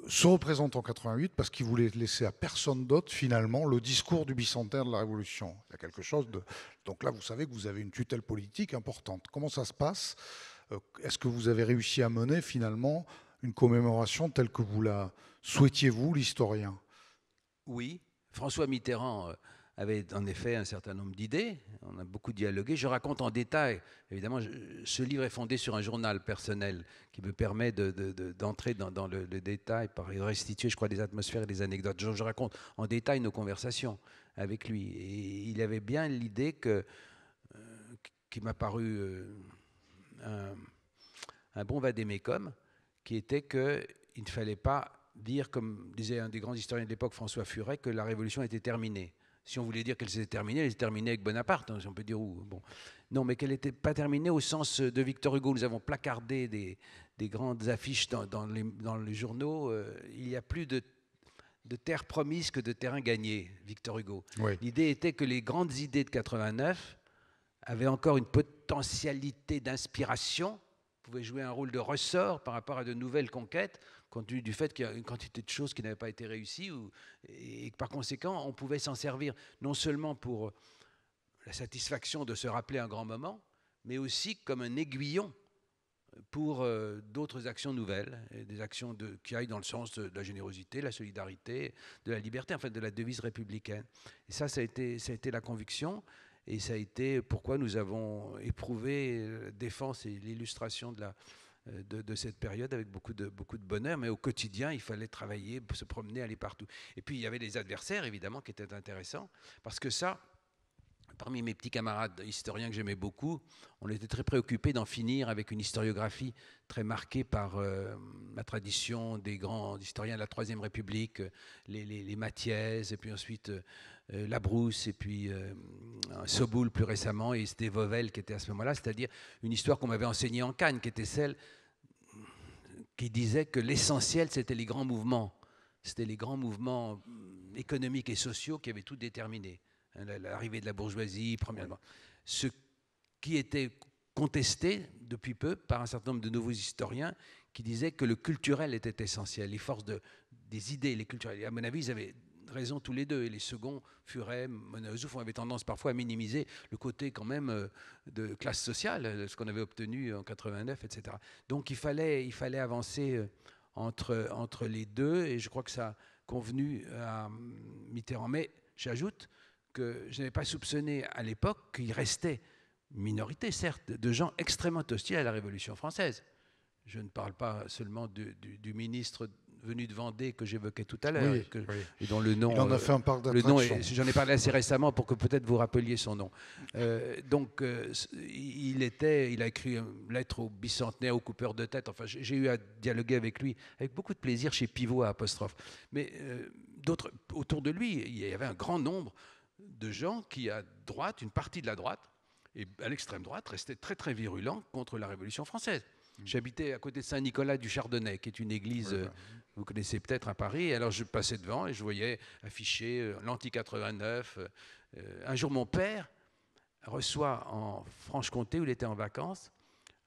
se représente en 88 parce qu'il voulait laisser à personne d'autre finalement le discours du bicentenaire de la Révolution. Il y a quelque chose de... Donc là, vous savez que vous avez une tutelle politique importante. Comment ça se passe euh, est-ce que vous avez réussi à mener finalement une commémoration telle que vous la souhaitiez, vous, l'historien Oui, François Mitterrand euh, avait en effet un certain nombre d'idées, on a beaucoup dialogué, je raconte en détail, évidemment, ce livre est fondé sur un journal personnel qui me permet d'entrer dans, le, détail, de restituer, je crois, des atmosphères et des anecdotes. Je, raconte en détail nos conversations avec lui. Et il avait bien l'idée que, euh, qui m'a paru un, un bon vadémécum qui était qu'il ne fallait pas dire, comme disait un des grands historiens de l'époque, François Furet, que la révolution était terminée. Si on voulait dire qu'elle s'était terminée, elle s'est terminée avec Bonaparte, hein, on peut dire où. Bon. Non, mais qu'elle n'était pas terminée au sens de Victor Hugo. Nous avons placardé des, grandes affiches dans, les, journaux. Euh, il y a plus de, de, terre promise que de terrain gagné, Victor Hugo. L'idée était que les grandes idées de 89 avaient encore une, potentialité d'inspiration pouvait jouer un rôle de ressort par rapport à de nouvelles conquêtes, compte tenu du fait qu'il y a une quantité de choses qui n'avaient pas été réussies, ou, et que par conséquent, on pouvait s'en servir non seulement pour euh, la satisfaction de se rappeler un grand moment, mais aussi comme un aiguillon pour euh, d'autres actions nouvelles, des actions de, qui aillent dans le sens de, la générosité, la solidarité, de la liberté, en fait, de la devise républicaine. Et ça, ça a été, ça a été la conviction. Et ça a été pourquoi nous avons éprouvé la euh, défense et l'illustration de, euh, de, de, cette période avec beaucoup de, beaucoup de bonheur. Mais au quotidien, il fallait travailler, se promener, aller partout. Et puis, il y avait les adversaires, évidemment, qui étaient intéressants. Parce que ça, parmi mes petits camarades historiens que j'aimais beaucoup, on était très préoccupés d'en finir avec une historiographie très marquée par euh, la tradition des grands historiens de la Troisième République, les, les, les et puis ensuite euh, la Brousse et puis euh, Soboul plus récemment et c'était Vauvel qui était à ce moment-là, c'est-à-dire une histoire qu'on m'avait enseignée en Cannes, qui était celle qui disait que l'essentiel c'était les grands mouvements, c'était les grands mouvements hum, économiques et sociaux qui avaient tout déterminé. Hein, l'arrivée de la bourgeoisie, premièrement. Ce qui était contesté depuis peu par un certain nombre de nouveaux historiens qui disaient que le culturel était essentiel, les forces de, des idées, les culturels. à mon avis, ils avaient raison tous les deux. Et les seconds, Furet, On avait tendance parfois à minimiser le côté quand même euh, de classe sociale, euh, de ce qu'on avait obtenu en 89, etc. Donc il fallait, il fallait avancer euh, entre, entre les deux, et je crois que ça a convenu à mm, Mitterrand. Mais j'ajoute que je n'avais pas soupçonné à l'époque qu'il restait minorité, certes, de gens extrêmement hostiles à la Révolution française. Je ne parle pas seulement du ministre venu de Vendée que j'évoquais tout à l'heure, et dont le nom. Il a euh, J'en ai parlé assez récemment pour que peut-être vous rappeliez son nom. Euh, donc, euh, il était, il a écrit une lettre au bicentenaire, au coupeur de tête. Enfin, j'ai eu à dialoguer avec lui avec beaucoup de plaisir chez Pivot à apostrophe. Mais d'autres autour de lui, il y avait un grand nombre de gens qui, à droite, une partie de la droite et à l'extrême droite, restaient très très virulents contre la Révolution française. Mmh. J'habitais à côté de Saint-Nicolas du Chardonnay, qui est une église, que euh, bah vous connaissez peut-être à Paris. alors je passais devant et je voyais affiché euh, l'anti 89. Euh, un jour, mon père reçoit en Franche-Comté, où il était en vacances,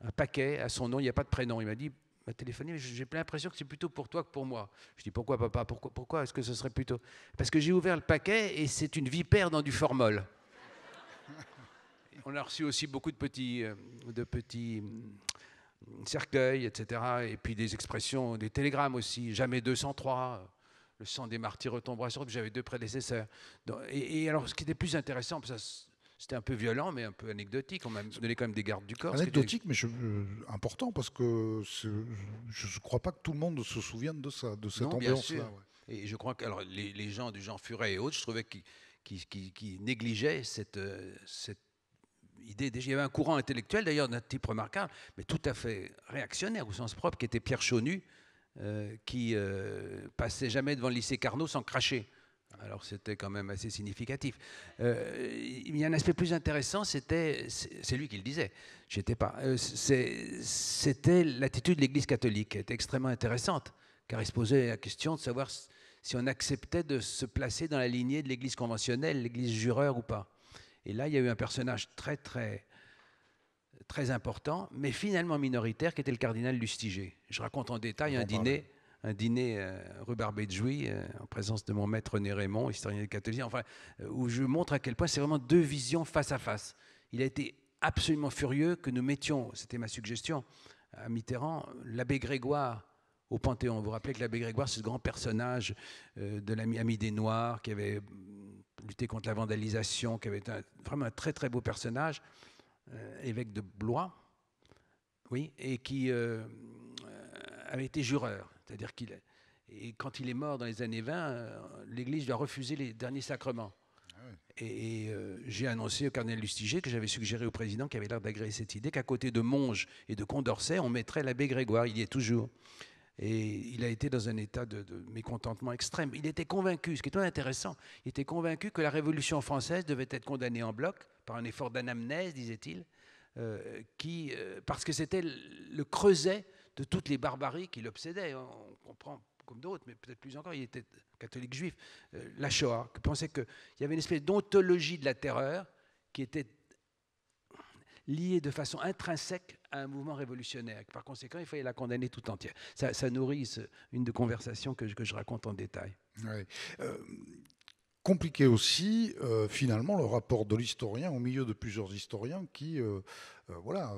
un paquet à son nom, il n'y a pas de prénom. Il m'a dit m'a téléphoné, j'ai l'impression que c'est plutôt pour toi que pour moi. Je dis pourquoi papa, pourquoi, pourquoi est-ce que ce serait plutôt Parce que j'ai ouvert le paquet et c'est une vipère dans du formol. On a reçu aussi beaucoup de petits, de petits cercueil, etc. Et puis des expressions, des télégrammes aussi, jamais 203, euh, le sang des martyrs retombera sur eux, j'avais deux prédécesseurs. Et, alors, ce qui était plus intéressant, parce c'était un peu violent, mais un peu anecdotique. On m'a donné quand même des gardes du corps. Anecdotique, mais euh, important, parce que je ne crois pas que tout le monde se souvienne de ça, de cette ambiance-là. Et je crois que alors, les, gens du genre Furet et autres, je trouvais qu'ils qui, qui, négligeaient cette, euh, cette il y avait un courant intellectuel d'ailleurs d'un type remarquable, mais tout à fait réactionnaire au sens propre, qui était Pierre Chaunu, euh, qui euh, passait jamais devant le lycée Carnot sans cracher. Alors c'était quand même assez significatif. Euh, il y a un aspect plus intéressant, c'était, c'est lui qui le disait, j'étais pas, c'était l'attitude de l'Église catholique qui était extrêmement intéressante, car il se posait la question de savoir si on acceptait de se placer dans la lignée de l'Église conventionnelle, l'Église jureur ou pas. Et là, il y a eu un personnage très, très, très important, mais finalement minoritaire, qui était le cardinal Lustiger. Je raconte en détail un dîner, un dîner, euh, rue Barbé de Jouy, euh, en présence de mon maître René Raymond, historien de catholiques, enfin, euh, où je montre à quel point c'est vraiment deux visions face à face. Il a été absolument furieux que nous mettions, c'était ma suggestion à Mitterrand, l'abbé Grégoire au Panthéon. Vous vous rappelez que l'abbé Grégoire, c'est ce grand personnage de l'ami des Noirs qui avait lutter contre la vandalisation, qui avait été vraiment un très très beau personnage, euh, évêque de Blois, oui, et qui euh, euh, avait été jureur. C'est-à-dire qu'il, et quand il est mort dans les années 20, l'Église lui a refusé les derniers sacrements. Ah et, j'ai annoncé au cardinal Lustiger que j'avais suggéré au président qui avait l'air d'agréer cette idée qu'à côté de Monge et de Condorcet, on mettrait l'abbé Grégoire. Il y est toujours. Et il a été dans un état de, mécontentement extrême. Il était convaincu, ce qui est intéressant, il était convaincu que la Révolution française devait être condamnée en bloc par un effort d'anamnèse, disait-il, euh, qui, euh, parce que c'était le creuset de toutes les barbaries qui l'obsédaient. On comprend comme d'autres, mais peut-être plus encore, il était catholique juif, euh, la Shoah, qui pensait qu'il y avait une espèce d'ontologie de la terreur qui était liée de façon intrinsèque à un mouvement révolutionnaire. Par conséquent, il fallait la condamner tout entière. Ça, nourrit une de conversations que, je raconte en détail. Euh, compliqué aussi, euh, finalement, le rapport de l'historien au milieu de plusieurs historiens qui, euh, voilà,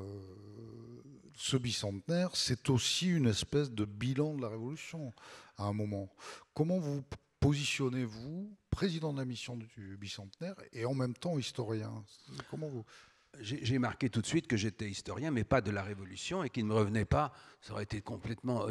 ce bicentenaire, c'est aussi une espèce de bilan de la Révolution à un moment. Comment vous positionnez-vous président de la mission du bicentenaire et en même temps historien Comment vous j'ai marqué tout de suite que j'étais historien, mais pas de la Révolution, et qu'il ne me revenait pas, ça aurait été complètement euh,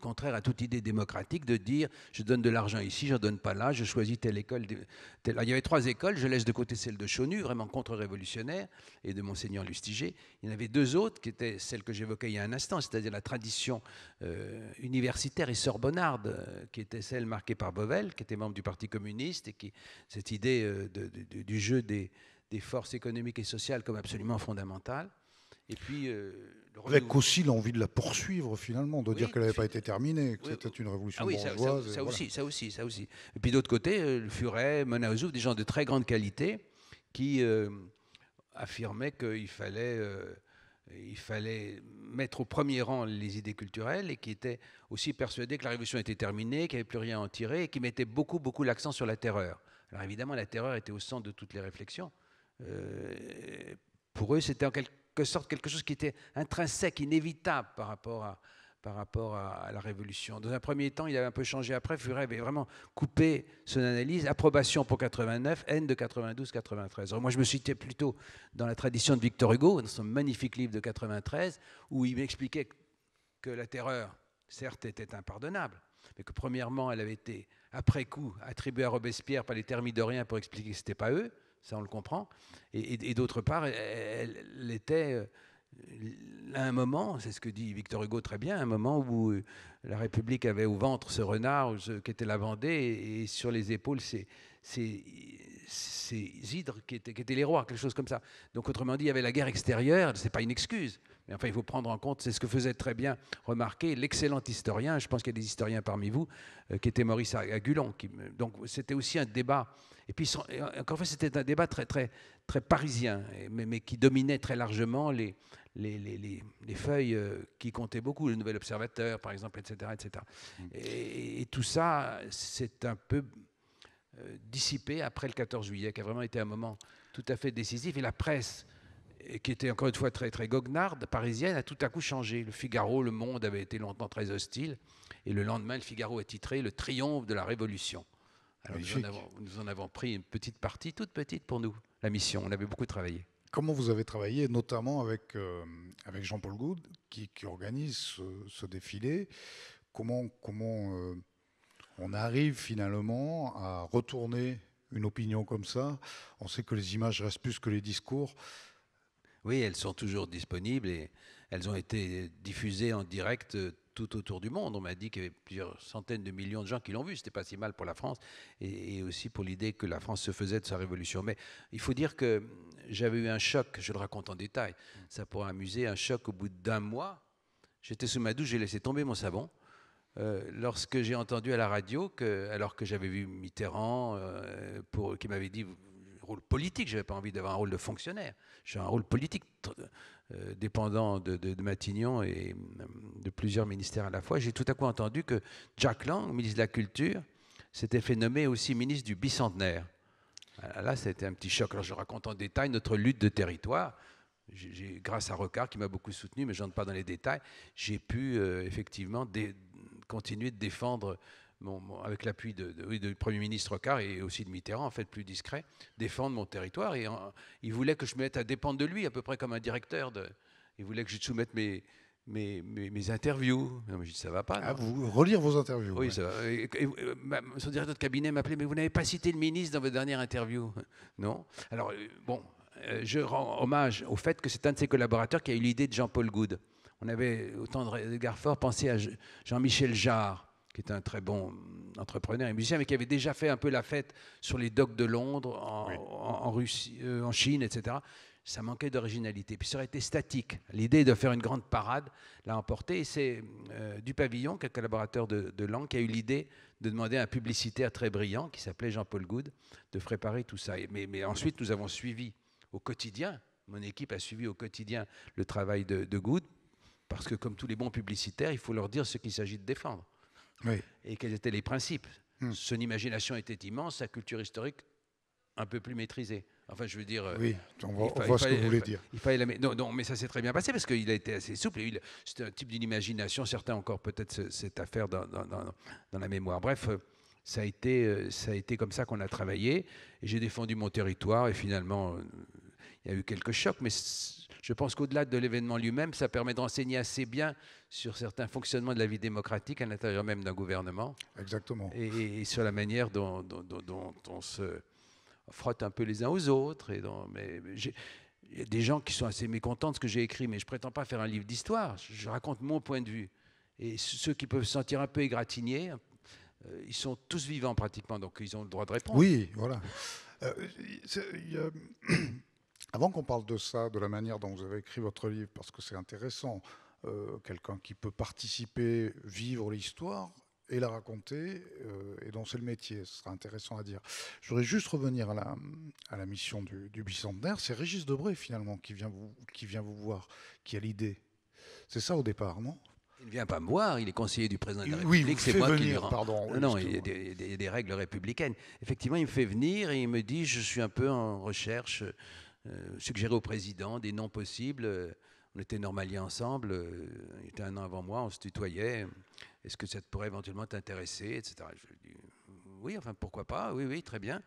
contraire à toute idée démocratique de dire je donne de l'argent ici, je ne donne pas là, je choisis telle école. Il y avait trois écoles, je laisse de côté celle de Chonu, vraiment contre-révolutionnaire, et de Monseigneur Lustiger. Il y en avait deux autres qui étaient celles que j'évoquais il y a un instant, c'est-à-dire la tradition euh, universitaire et sorbonnarde, euh, qui était celle marquée par Bovel, qui était membre du Parti communiste, et qui, cette idée de, du jeu des des forces économiques et sociales comme absolument fondamentales. Et puis, euh, Avec aussi l'envie de la poursuivre finalement, de dire qu'elle n'avait pas été terminée, que c'était une révolution ah oui, Ça, aussi, ça aussi, ça aussi. Et puis d'autre côté, euh, le Furet, Monaozouf, des gens de très grande qualité qui euh, affirmaient qu'il fallait, euh, il fallait mettre au premier rang les idées culturelles et qui étaient aussi persuadés que la révolution était terminée, qu'il n'y avait plus rien à en tirer et qui mettaient beaucoup, beaucoup l'accent sur la terreur. Alors évidemment, la terreur était au centre de toutes les réflexions. Euh, pour eux, c'était en quelque sorte quelque chose qui était intrinsèque, inévitable par rapport à, par rapport à, la Révolution. Dans un premier temps, il avait un peu changé après. Furet avait vraiment coupé son analyse. Approbation pour 89, haine de 92-93. Moi, je me suis plutôt dans la tradition de Victor Hugo, dans son magnifique livre de 93, où il m'expliquait que la terreur, certes, était impardonnable, mais que premièrement, elle avait été, après coup, attribuée à Robespierre par les thermidoriens pour expliquer que ce n'était pas eux, ça on le comprend. Et, d'autre part, elle, était euh, à un moment, c'est ce que dit Victor Hugo très bien, un moment où euh, la République avait au ventre ce renard qui était la Vendée et sur les épaules c'est ces hydres qui étaient, qui les rois, quelque chose comme ça. Donc autrement dit, il y avait la guerre extérieure, ce n'est pas une excuse, mais enfin il faut prendre en compte, c'est ce que faisait très bien remarquer l'excellent historien, je pense qu'il y a des historiens parmi vous, euh, qui était Maurice Agulon. Qui, euh, donc c'était aussi un débat, et puis euh, encore une fois c'était un débat très, très, très parisien, mais, qui dominait très largement les, les, feuilles qui comptaient beaucoup, le Nouvel Observateur, par exemple, etc. etc. Mmh. et tout ça, c'est un peu euh, dissipé après le 14 juillet, qui a vraiment été un moment tout à fait décisif. Et la presse, qui était encore une fois très, très goguenarde, parisienne, a tout à coup changé. Le Figaro, le Monde avait été longtemps très hostile. Et le lendemain, le Figaro a titré Le triomphe de la Révolution. Alors nous en, avons, pris une petite partie, toute petite pour nous, la mission. On avait beaucoup travaillé. Comment vous avez travaillé, notamment avec, euh, avec Jean-Paul Goud, qui, organise ce, défilé Comment, comment euh, on arrive finalement à retourner une opinion comme ça. On sait que les images restent plus que les discours. Oui, elles sont toujours disponibles et elles ont été diffusées en direct euh, tout autour du monde. On m'a dit qu'il y avait plusieurs centaines de millions de gens qui l'ont vu. C'était pas si mal pour la France et, aussi pour l'idée que la France se faisait de sa révolution. Mais il faut dire que j'avais eu un choc, je le raconte en détail, ça pourrait amuser, un choc au bout d'un mois. J'étais sous ma douche, j'ai laissé tomber mon savon. Euh, lorsque j'ai entendu à la radio, que, alors que j'avais vu Mitterrand, euh, qui m'avait dit rôle politique, je n'avais pas envie d'avoir un rôle de fonctionnaire, j'ai un rôle politique euh, dépendant de, Matignon et de plusieurs ministères à la fois, j'ai tout à coup entendu que Jack Lang, ministre de la Culture, s'était fait nommer aussi ministre du Bicentenaire. ça là, été un petit choc. Alors je raconte en détail notre lutte de territoire. grâce à Rocard, qui m'a beaucoup soutenu, mais je n'entre pas dans les détails, j'ai pu effectivement dé continuer de défendre, mon, avec l'appui de, de, Premier ministre Car et aussi de Mitterrand, en fait plus discret, défendre mon territoire. Et il voulait que je me mette à dépendre de lui, à peu près comme un directeur. De, il voulait que je soumette mes, mes, mes, interviews. Non, mais je dis, ça va pas. Ah, vous relire vos interviews. Oui, ça va. son directeur de cabinet m'appelait, mais vous n'avez pas cité le ministre dans votre dernière interview. Non. Alors, euh, bon, euh, je rends hommage au fait que c'est un de ses collaborateurs qui a eu l'idée de Jean-Paul Goude on avait autant de fort pensé à Jean-Michel Jarre, qui est un très bon entrepreneur et musicien, mais qui avait déjà fait un peu la fête sur les docks de Londres, en, Russie, euh, en Chine, etc. Ça manquait d'originalité. Puis ça aurait été statique. L'idée de faire une grande parade l'a emporté. Et c'est euh, Du Pavillon, qu'un collaborateur de, de Lang, qui a eu l'idée de demander à un publicitaire très brillant, qui s'appelait Jean-Paul Goud, de préparer tout ça. mais, ensuite, nous avons suivi au quotidien, mon équipe a suivi au quotidien le travail de, de parce que comme tous les bons publicitaires, il faut leur dire ce qu'il s'agit de défendre. Et quels étaient les principes. Hmm. Son imagination était immense, sa culture historique un peu plus maîtrisée. Enfin, je veux dire. Euh, oui, on voit, ce que vous voulez euh, dire. Il fallait la... non, non, mais ça s'est très bien passé parce qu'il a été assez souple. Il... C'était un type d'une imagination. Certains encore peut-être cette affaire dans, la mémoire. Bref, euh, ça a été, ça a été comme ça qu'on a travaillé. J'ai défendu mon territoire et finalement, il y a eu quelques chocs, mais je pense qu'au-delà de l'événement lui-même, ça permet de renseigner assez bien sur certains fonctionnements de la vie démocratique à l'intérieur même d'un gouvernement. Exactement. Et, sur la manière dont, dont, on se frotte un peu les uns aux autres. Et dans mais il y a des gens qui sont assez mécontents de ce que j'ai écrit, mais je ne prétends pas faire un livre d'histoire. Je raconte mon point de vue. Et ceux qui peuvent se sentir un peu égratignés, euh, ils sont tous vivants pratiquement, donc ils ont le droit de répondre. Oui, voilà. Euh, Avant qu'on parle de ça, de la manière dont vous avez écrit votre livre, parce que c'est intéressant, euh, quelqu'un qui peut participer, vivre l'histoire et la raconter, euh, et dont c'est le métier, ce sera intéressant à dire. Je voudrais juste revenir à la, à la mission du, bicentenaire. C'est Régis Debré, finalement, qui vient vous, qui vient vous voir, qui a l'idée. C'est ça au départ, non il ne vient pas me voir, il est conseiller du président de la République, oui, c'est moi venir, qui Pardon, non, il y, a des, règles républicaines. Effectivement, il me fait venir et il me dit je suis un peu en recherche euh, suggérer au président des noms possibles. Euh, on était normalisés ensemble, euh, il était un an avant moi, on se tutoyait. Est-ce que ça pourrait éventuellement t'intéresser, etc. oui, enfin pourquoi pas, oui, oui, très bien.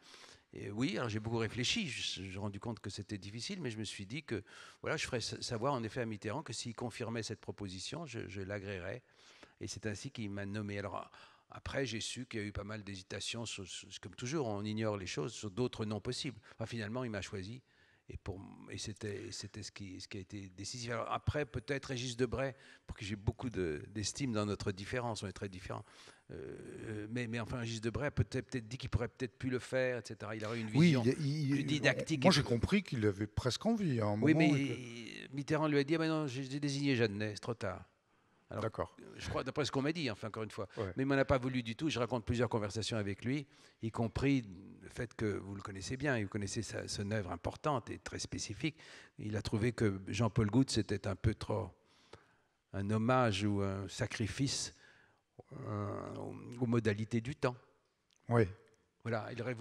Et oui, alors j'ai beaucoup réfléchi, je me suis rendu compte que c'était difficile, mais je me suis dit que voilà, je ferais savoir en effet à Mitterrand que s'il confirmait cette proposition, je, je l'agréerais. Et c'est ainsi qu'il m'a nommé. Alors après, j'ai su qu'il y a eu pas mal d'hésitations, comme toujours, on ignore les choses, sur d'autres noms possibles. Enfin, finalement, il m'a choisi et, pour, et c'était, c'était ce, qui, ce qui a été décisif. Alors après, peut-être Régis Debray, pour qui j'ai beaucoup de, d'estime dans notre différence, on est très différents. Euh, euh, mais, mais enfin, Régis Debray a peut-être, peut dit qu'il pourrait peut-être plus le faire, etc. Il aurait une vision plus didactique. Moi, j'ai compris qu'il avait presque envie. Hein, à un oui, mais Mitterrand lui a dit ah, mais non, j'ai désigné Jeannet, c'est trop tard. D'accord. Je crois, d'après ce qu'on m'a dit, enfin, encore une fois. Mais il m'en a pas voulu du tout. Je raconte plusieurs conversations avec lui, y compris le fait que vous le connaissez bien, et vous connaissez son œuvre importante et très spécifique. Il a trouvé que Jean-Paul Goutte, c'était un peu trop un hommage ou un sacrifice euh, aux modalités du temps. Oui. Voilà, il aurait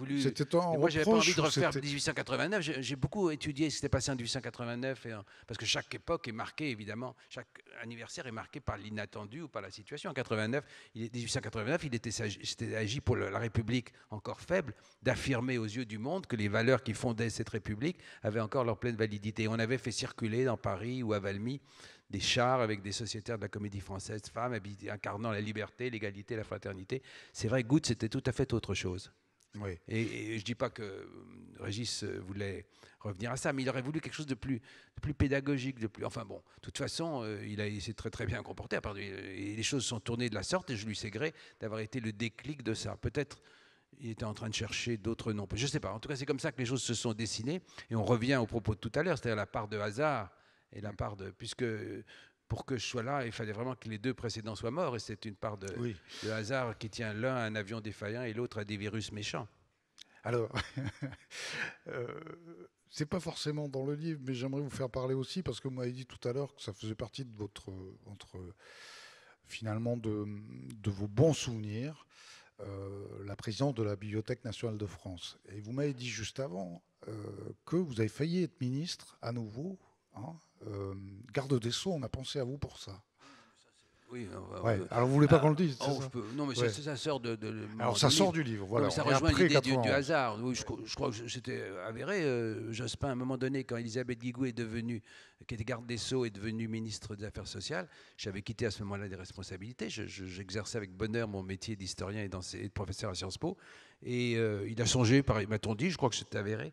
en Moi, j'avais pas envie de refaire 1889. J'ai, beaucoup étudié ce qui s'était passé en 1889, parce que chaque époque est marquée, évidemment, chaque anniversaire est marqué par l'inattendu ou par la situation. En 89, il, 1889, il était, agi pour la République encore faible d'affirmer aux yeux du monde que les valeurs qui fondaient cette République avaient encore leur pleine validité. on avait fait circuler dans Paris ou à Valmy des chars avec des sociétaires de la comédie française, femmes incarnant la liberté, l'égalité, la fraternité. C'est vrai que Goutte, c'était tout à fait autre chose. Oui. Et, je je dis pas que euh, Régis euh, voulait revenir à ça, mais il aurait voulu quelque chose de plus, de plus pédagogique, de plus. Enfin bon, de toute façon, euh, il, a s'est très très bien comporté. et les choses sont tournées de la sorte, et je lui sais gré d'avoir été le déclic de ça. Peut-être il était en train de chercher d'autres noms. Je ne sais pas. En tout cas, c'est comme ça que les choses se sont dessinées. Et on revient au propos de tout à l'heure, c'est-à-dire la part de hasard et la part de. Puisque pour que je sois là, il fallait vraiment que les deux précédents soient morts. Et c'est une part de, hasard qui tient l'un à un avion défaillant et l'autre à des virus méchants. Alors, euh, c'est pas forcément dans le livre, mais j'aimerais vous faire parler aussi parce que vous m'avez dit tout à l'heure que ça faisait partie de votre, entre, finalement, de, vos bons souvenirs. Euh, la présidence de la Bibliothèque nationale de France. Et vous m'avez dit juste avant euh, que vous avez failli être ministre à nouveau hein, euh, garde des Sceaux, on a pensé à vous pour ça. Oui, euh, euh, alors vous voulez pas ah, qu'on le dise oh, Non, mais ça sort de. alors ça sort du livre, voilà. ça rejoint l'idée du, du, hasard. je, crois que c'était avéré. Jospin, à un moment donné, quand Elisabeth Guigou est devenue, qui était garde des Sceaux, est devenue ministre des Affaires sociales, j'avais quitté à ce moment-là des responsabilités. J'exerçais avec bonheur mon métier d'historien et, de professeur à Sciences Po. Et il a songé, m'a-t-on dit, je crois que c'était avéré,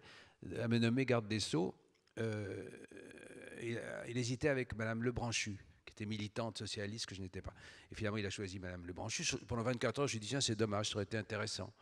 à me nommer garde des Sceaux. Euh, il, hésitait avec Madame Lebranchu, qui était militante socialiste, que je n'étais pas. Et finalement, il a choisi Madame Lebranchu. Pendant 24 ans, je lui ai dit, c'est dommage, ça aurait été intéressant.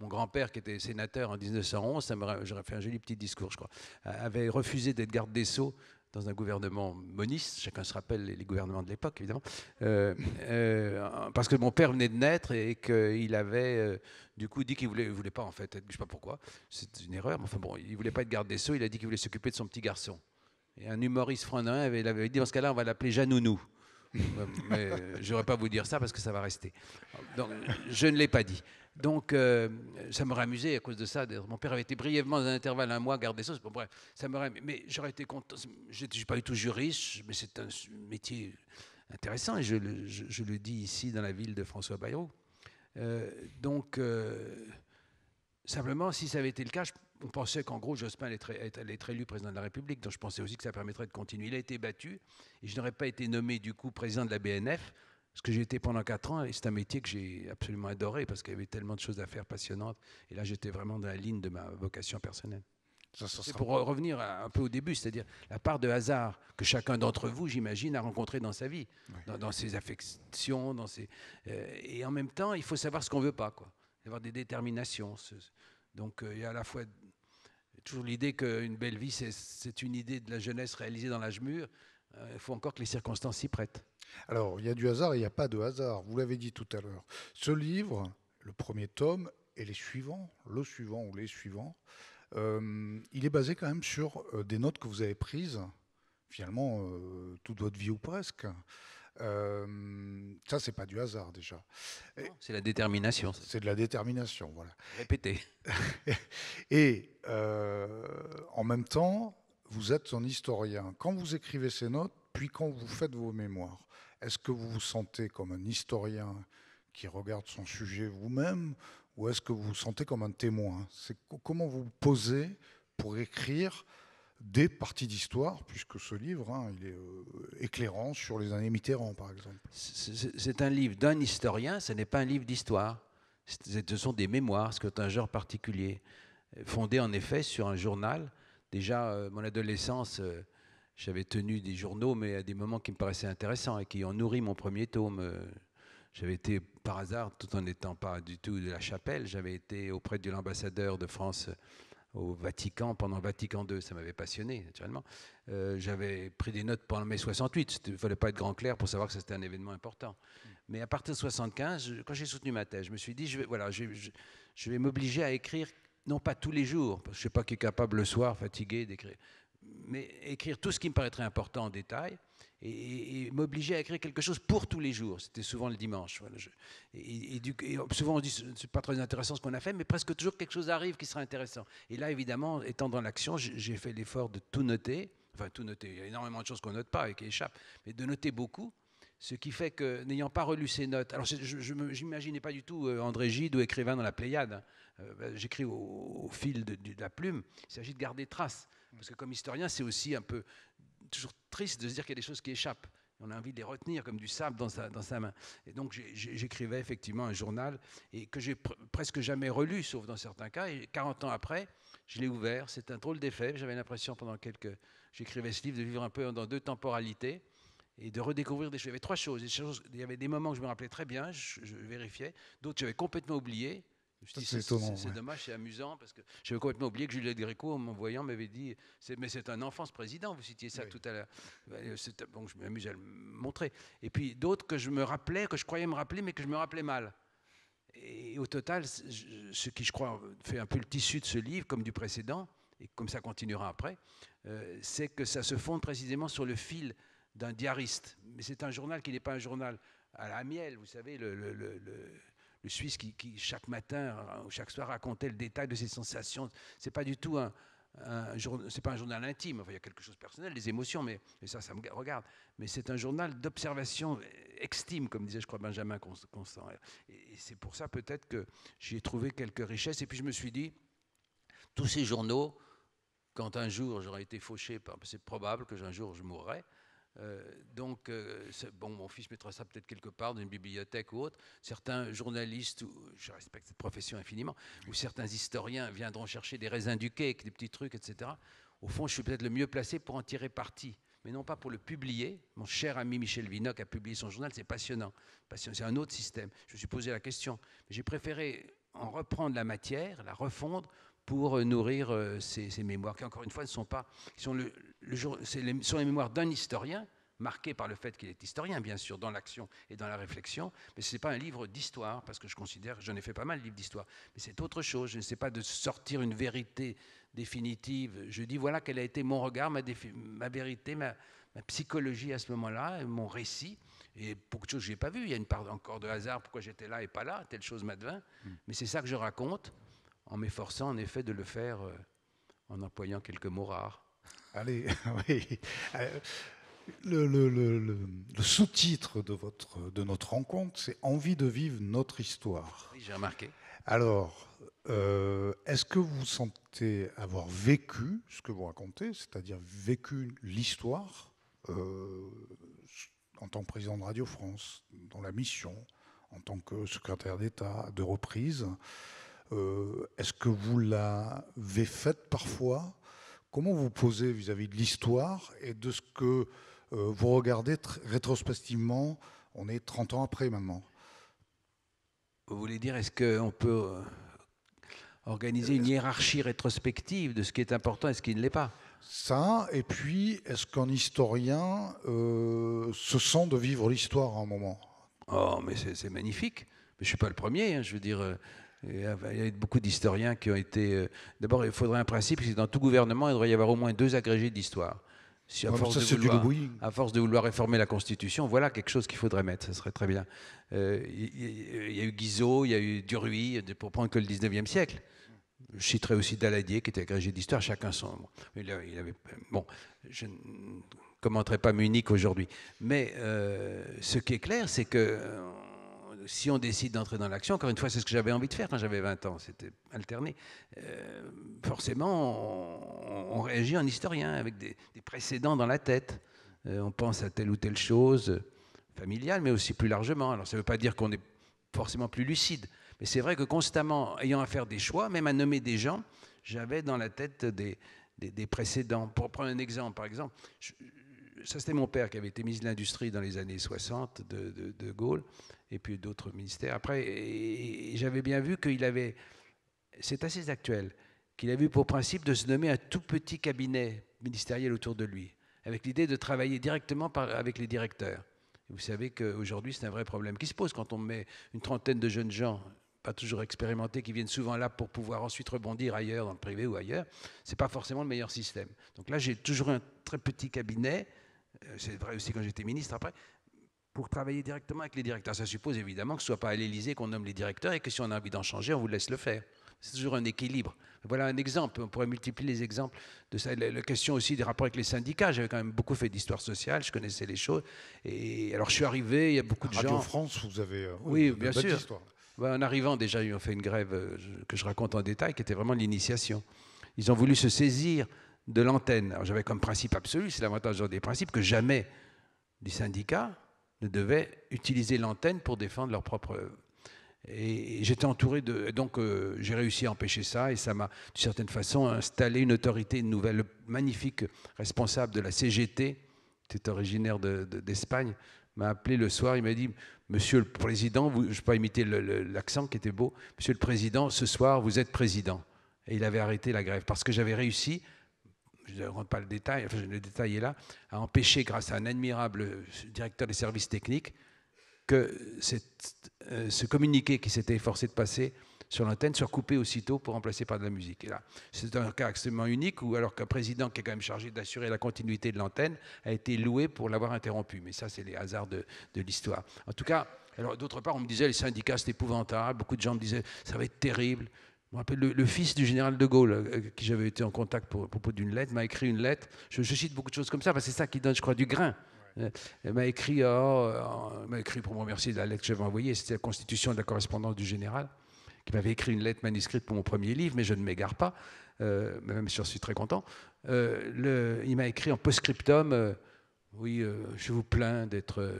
Mon grand-père, qui était sénateur en 1911, j'aurais fait un joli petit discours, je crois, euh, avait refusé d'être garde des Sceaux dans un gouvernement moniste, chacun se rappelle les gouvernements de l'époque évidemment, euh, parce que mon père venait de naître et qu'il avait du coup dit qu'il ne voulait pas en fait, être, je sais pas pourquoi, c'est une erreur, enfin bon, il voulait pas être garde des sceaux, il a dit qu'il voulait s'occuper de son petit garçon. Et un humoriste frondin avait, dit, dans ce cas-là, on va l'appeler Janounou. Euh, mais je ne pas vous dire ça parce que ça va rester. Donc, je ne l'ai pas dit. Donc, euh, ça m'aurait amusé à cause de ça. Mon père avait été brièvement dans un intervalle un mois garder ça. bref, ça m'aurait. Mais j'aurais été content. Je ne pas du tout juriste, mais c'est un métier intéressant et je, le dis ici dans la ville de François Bayrou. Euh, donc, simplement, si ça avait été le cas, on pensait qu'en gros, Jospin allait être, élu président de la République, donc je pensais aussi que ça permettrait de continuer. Il a été battu, et je n'aurais pas été nommé du coup président de la BNF, ce que j'ai été pendant 4 ans, et c'est un métier que j'ai absolument adoré, parce qu'il y avait tellement de choses à faire passionnantes, et là j'étais vraiment dans la ligne de ma vocation personnelle. C'est Pour revenir un peu au début, c'est-à-dire la part de hasard que chacun d'entre vous, j'imagine, a rencontré dans sa vie, dans, ses affections, dans ses, euh, et en même temps, il faut savoir ce qu'on veut pas, quoi, avoir des déterminations. Donc euh, il y a à la fois toujours l'idée qu'une belle vie, c'est une idée de la jeunesse réalisée dans l'âge mûr. Euh, il faut encore que les circonstances s'y prêtent. Alors, il y a du hasard, il n'y a pas de hasard. Vous l'avez dit tout à l'heure. Ce livre, le premier tome, et les suivants, le suivant ou les suivants, euh, il est basé quand même sur euh, des notes que vous avez prises, finalement, toute votre vie ou presque. Euh, ça, c'est pas du hasard déjà. C'est la détermination. C'est de la détermination, voilà. Répétez. Et euh, en même temps, vous êtes un historien. Quand vous écrivez ces notes, puis quand vous faites vos mémoires, est-ce que vous vous sentez comme un historien qui regarde son sujet vous-même, ou est-ce que vous vous sentez comme un témoin C'est comment vous posez pour écrire des parties d'histoire, puisque ce livre, hein, il est euh, éclairant sur les années Mitterrand, par exemple. C'est un livre d'un historien, ce n'est pas un livre d'histoire. Ce sont des mémoires, ce qui est un genre particulier, fondé en effet sur un journal. Déjà, euh, mon adolescence, euh, j'avais tenu des journaux, mais à des moments qui me paraissaient intéressants et qui ont nourri mon premier tome. J'avais été, par hasard, tout en n'étant pas du tout de la chapelle, j'avais été auprès de l'ambassadeur de France au Vatican, pendant Vatican II, ça m'avait passionné, naturellement. Euh, j'avais pris des notes pendant mai 68, il ne fallait pas être grand clair pour savoir que c'était un événement important. Mais à partir de 75, quand j'ai soutenu ma thèse, je me suis dit, je vais, voilà, je, je vais m'obliger à écrire, non pas tous les jours, parce que je ne sais pas qui est capable le soir, fatigué, d'écrire, mais écrire tout ce qui me paraîtrait important en détail, et, m'obliger à écrire quelque chose pour tous les jours. C'était souvent le dimanche. Voilà, et, souvent on dit c'est pas très intéressant ce qu'on a fait, mais presque toujours quelque chose arrive qui sera intéressant. Et là, évidemment, étant dans l'action, j'ai fait l'effort de tout noter. Enfin, tout noter. Il y a énormément de choses qu'on note pas et qui échappent, mais de noter beaucoup. Ce qui fait que, n'ayant pas relu ces notes, alors je n'imaginais pas du tout euh, André Gide ou écrivain dans la Pléiade. Hein. Euh, bah, j'écris au, fil de, la plume. Il s'agit de garder trace. Parce que comme historien, c'est aussi un peu toujours triste de se dire qu'il y a des choses qui échappent. On a envie de les retenir comme du sable dans sa, dans sa main. Et donc j'écrivais effectivement un journal et que j'ai presque jamais relu, sauf dans certains cas. Et 40 ans après, je l'ai ouvert. C'est un drôle d'effet. J'avais l'impression pendant quelques... J'écrivais ce livre de vivre un peu dans deux temporalités et de redécouvrir des choses. Il y avait trois choses. il y avait des moments que je me rappelais très bien, je, je vérifiais. D'autres, j'avais complètement oublié c'est dommage, c'est amusant, parce que j'avais complètement oublié que Juliette Gréco, en voyant, m'avait dit Mais c'est un enfant, ce président, vous citiez ça tout à l'heure. Donc bah, euh, je m'amuse à le montrer. Et puis d'autres que je me rappelais, que je croyais me rappeler, mais que je me rappelais mal. Et au total, ce qui, je crois, fait un peu le tissu de ce livre, comme du précédent, et comme ça continuera après, euh, c'est que ça se fonde précisément sur le fil d'un diariste. Mais c'est un journal qui n'est pas un journal à la miel, vous savez, le le Suisse qui, chaque matin, euh, ou chaque soir, racontait le détail de ses sensations. C'est pas du tout un, c'est pas un journal intime. il y a quelque chose de personnel, les émotions, mais ça, ça me regarde. Mais c'est un journal d'observation extime, comme disait, je crois, Benjamin Constant. Et, c'est pour ça peut-être que j'y ai trouvé quelques richesses. Et puis je me suis dit, tous ces journaux, quand un jour j'aurai été fauché, c'est probable que un jour je mourrai. Euh, donc, euh, bon, mon fils mettra ça peut-être quelque part dans une bibliothèque ou autre. Certains journalistes, ou, je respecte cette profession infiniment, ou certains historiens viendront chercher des raisins du cake des petits trucs, etc. Au fond, je suis peut-être le mieux placé pour en tirer parti, mais non pas pour le publier. Mon cher ami Michel Vinoc a publié son journal, c'est passionnant. C'est un autre système. Je me suis posé la question. J'ai préféré en reprendre la matière, la refondre, pour euh, nourrir ces, ces, mémoires, qui encore une fois ne sont pas, qui sont le, le les, sont les mémoires d'un historien, marqué par le fait qu'il est historien, bien sûr, dans l'action et dans la réflexion, mais ce n'est pas un livre d'histoire, parce que je considère, j'en ai fait pas mal de livres d'histoire, mais c'est autre chose, je ne sais pas de sortir une vérité définitive, je dis voilà quel a été mon regard, ma, vérité, ma, psychologie à ce moment-là, mon récit, et pour de choses que je n'ai pas vu, il y a une part encore de hasard, pourquoi j'étais là et pas là, telle chose m'advint, hmm. mais c'est ça que je raconte, en m'efforçant en effet de le faire euh, en employant quelques mots rares. Allez, oui. Euh, le, sous-titre de, de notre rencontre, c'est Envie de vivre notre histoire. j'ai remarqué. Alors, euh, est-ce que vous sentez avoir vécu ce que vous racontez, c'est-à-dire vécu l'histoire euh, en tant que président de Radio France, dans la mission, en tant que secrétaire d'État de reprise Est-ce que vous l'avez faite parfois Comment vous posez vis-à-vis de l'histoire et de ce que euh, vous regardez rétrospectivement On est 30 ans après maintenant. Vous voulez dire, est-ce qu'on peut euh, organiser une hiérarchie rétrospective de ce qui est important et ce qui ne l'est pas ça, et puis, est-ce qu'un historien euh, se sent de vivre l'histoire à un moment Oh, mais c'est magnifique. Mais je ne suis pas le premier, hein, je veux dire, euh, il y a beaucoup d'historiens qui ont été. Euh, d'abord, il faudrait un principe, c'est que dans tout gouvernement, il devrait y avoir au moins deux agrégés d'histoire. Si à, force de vouloir, à, force de vouloir, réformer la Constitution, voilà quelque chose qu'il faudrait mettre, ce serait très bien. Euh, il y, a eu Guizot, il y a eu Duruy, pour prendre que le 19e siècle. Je citerai aussi Daladier, qui était agrégé d'histoire, chacun son. Il il avait, bon, je ne commenterai pas Munich aujourd'hui. Mais ce qui est clair, c'est que si on décide d'entrer dans l'action, encore une fois, c'est ce que j'avais envie de faire quand j'avais 20 ans, c'était alterné. Euh, forcément, on, réagit en historien, avec des, précédents dans la tête. Euh, on pense à telle ou telle chose familiale, mais aussi plus largement. Alors, ça ne veut pas dire qu'on est forcément plus lucide, mais c'est vrai que constamment, ayant à faire des choix, même à nommer des gens, j'avais dans la tête des, des précédents. Pour prendre un exemple, par exemple, ça c'était mon père qui avait été ministre de l'Industrie dans les années 60 de, de, Gaulle, et puis d'autres ministères. Après, j'avais bien vu qu'il avait, c'est assez actuel, qu'il avait eu pour principe de se nommer un tout petit cabinet ministériel autour de lui, avec l'idée de travailler directement avec les directeurs. vous savez qu'aujourd'hui, c'est un vrai problème qui se pose quand on met une trentaine de jeunes gens pas toujours expérimentés, qui viennent souvent là pour pouvoir ensuite rebondir ailleurs, dans le privé ou ailleurs, ce n'est pas forcément le meilleur système. Donc là, j'ai toujours un très petit cabinet euh, c'est vrai aussi quand j'étais ministre après, pour travailler directement avec les directeurs. Ça suppose évidemment que ce ne soit pas à l'Élysée qu'on nomme les directeurs et que si on a envie d'en changer, on vous laisse le faire. C'est toujours un équilibre. Voilà un exemple. On pourrait multiplier les exemples de ça. La, question aussi des rapports avec les syndicats. J'avais quand même beaucoup fait d'histoire sociale. Je connaissais les choses. Et alors, je suis arrivé. Il y a beaucoup de gens. en France, vous avez. Euh, oui, bien sûr. Ben, en arrivant, déjà, ils ont fait une grève euh, que je raconte en détail, qui était vraiment l'initiation. Ils ont voulu se saisir de l'antenne. J'avais comme principe absolu, c'est l'avantage des principes, que jamais les syndicats ne devaient utiliser l'antenne pour défendre leur propre. Et j'étais entouré de. Donc euh, j'ai réussi à empêcher ça et ça m'a, d'une certaine façon, installé une autorité, une nouvelle magnifique responsable de la CGT, qui est originaire de, d'Espagne, m'a appelé le soir. Il m'a dit Monsieur le Président, vous, je ne pas imiter l'accent qui était beau, Monsieur le Président, ce soir, vous êtes président. Et il avait arrêté la grève parce que j'avais réussi je ne rentre pas le détail, enfin, le détail est là, a empêché, grâce à un admirable euh, directeur des services techniques, que euh, ce communiqué qui s'était efforcé de passer sur l'antenne soit coupé aussitôt pour remplacer par de la musique. là, c'est un cas extrêmement unique où, alors qu'un président qui est quand même chargé d'assurer la continuité de l'antenne a été loué pour l'avoir interrompu. Mais ça, c'est les hasards de, l'histoire. En tout cas, alors d'autre part, on me disait les syndicats, c'est épouvantable. Beaucoup de gens me disaient ça va être terrible le, fils du général de Gaulle, euh, euh, qui j'avais été en contact pour, à propos d'une lettre, m'a écrit une lettre. Je, cite beaucoup de choses comme ça, parce que c'est ça qui donne, je crois, du grain. Il euh, m'a écrit, écrit pour me remercier de la lettre que j'avais envoyée. C'était la constitution de la correspondance du général, qui m'avait écrit une lettre manuscrite pour mon premier livre, mais je ne m'égare pas, même si j'en suis très content. il m'a écrit en post-scriptum. oui, je vous plains d'être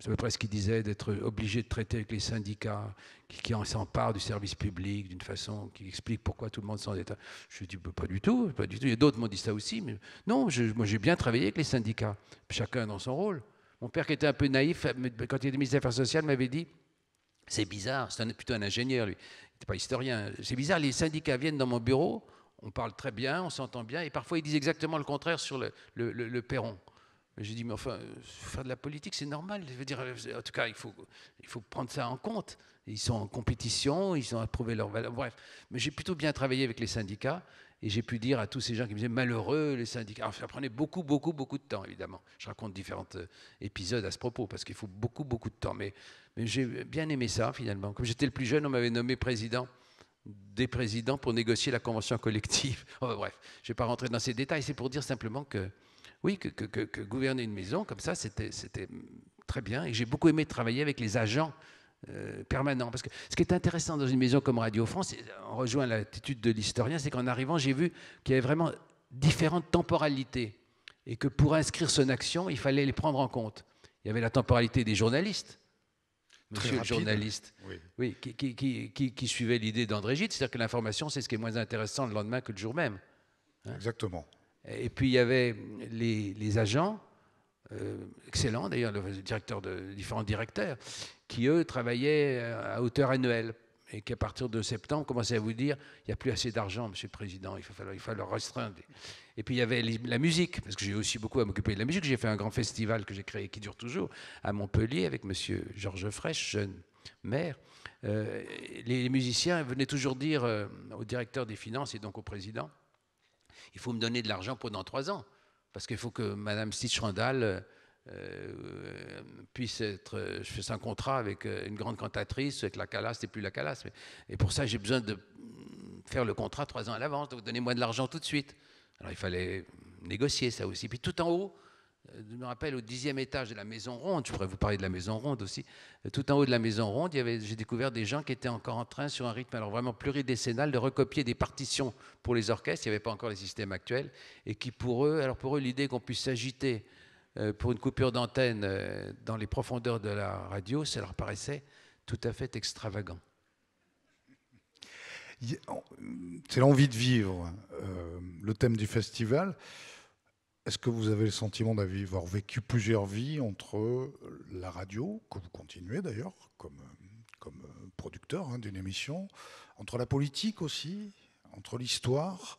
c'est à peu près ce qu'il disait, d'être obligé de traiter avec les syndicats qui, s'emparent du service public d'une façon qui explique pourquoi tout le monde s'en est. Je dis bah, pas du tout, pas du tout. a d'autres m'ont dit ça aussi, mais non, moi j'ai bien travaillé avec les syndicats, chacun dans son rôle. Mon père qui était un peu naïf, quand il était ministre des Affaires sociales, m'avait dit, c'est bizarre, c'est plutôt un ingénieur lui, il n'était pas historien, c'est bizarre, les syndicats viennent dans mon bureau, on parle très bien, on s'entend bien, et parfois ils disent exactement le contraire sur le perron. J'ai dit, mais enfin, faire de la politique, c'est normal. Je veux dire, en tout cas, il faut, il faut prendre ça en compte. Ils sont en compétition, ils ont approuvé leur valeur. Bref, mais j'ai plutôt bien travaillé avec les syndicats et j'ai pu dire à tous ces gens qui me disaient malheureux, les syndicats. ça prenait beaucoup, beaucoup, beaucoup de temps, évidemment. Je raconte différents euh, épisodes à ce propos parce qu'il faut beaucoup, beaucoup de temps. Mais, mais j'ai bien aimé ça, finalement. Comme j'étais le plus jeune, on m'avait nommé président des présidents pour négocier la convention collective. Oh, bref, je ne vais pas rentrer dans ces détails, c'est pour dire simplement que, oui, que, gouverner une maison comme ça, c'était très bien. Et j'ai beaucoup aimé travailler avec les agents euh, permanents. Parce que ce qui est intéressant dans une maison comme Radio France, on rejoint l'attitude de l'historien, c'est qu'en arrivant, j'ai vu qu'il y avait vraiment différentes temporalités. Et que pour inscrire son action, il fallait les prendre en compte. Il y avait la temporalité des journalistes monsieur le journaliste, oui. qui, suivait l'idée d'André Gide, c'est-à-dire que l'information, c'est ce qui est moins intéressant le lendemain que le jour même. Hein. Exactement. Et puis il y avait les, agents, euh, excellents d'ailleurs, le de différents directeurs, qui eux travaillaient à hauteur annuelle et qu'à partir de septembre, commençait à vous dire il n'y a plus assez d'argent, Monsieur le Président, il faut falloir, il restreindre. Et puis il y avait la musique, parce que j'ai aussi beaucoup à m'occuper de la musique. J'ai fait un grand festival que j'ai créé, qui dure toujours, à Montpellier, avec Monsieur Georges Fraîche, jeune maire. Euh, les musiciens venaient toujours dire euh, au directeur des finances et donc au président il faut me donner de l'argent pendant trois ans, parce qu'il faut que Madame Stitch-Randall euh, euh, puisse être. Euh, je fais un contrat avec euh, une grande cantatrice, avec la Calas, et plus la Calas. Et pour ça, j'ai besoin de faire le contrat trois ans à l'avance, donc donnez-moi de l'argent tout de suite. Alors il fallait négocier ça aussi. Puis tout en haut, je me rappelle au dixième étage de la maison ronde, je pourrais vous parler de la maison ronde aussi, tout en haut de la maison ronde, j'ai découvert des gens qui étaient encore en train, sur un rythme alors vraiment pluridécennal, de recopier des partitions pour les orchestres, il n'y avait pas encore les systèmes actuels, et qui pour eux, alors pour eux l'idée qu'on puisse s'agiter euh, pour une coupure d'antenne euh, dans les profondeurs de la radio, ça leur paraissait tout à fait extravagant. C'est l'envie de vivre, hein. euh, le thème du festival. Est-ce que vous avez le sentiment d'avoir vécu plusieurs vies entre la radio, que vous continuez d'ailleurs comme, comme producteur hein, d'une émission, entre la politique aussi, entre l'histoire,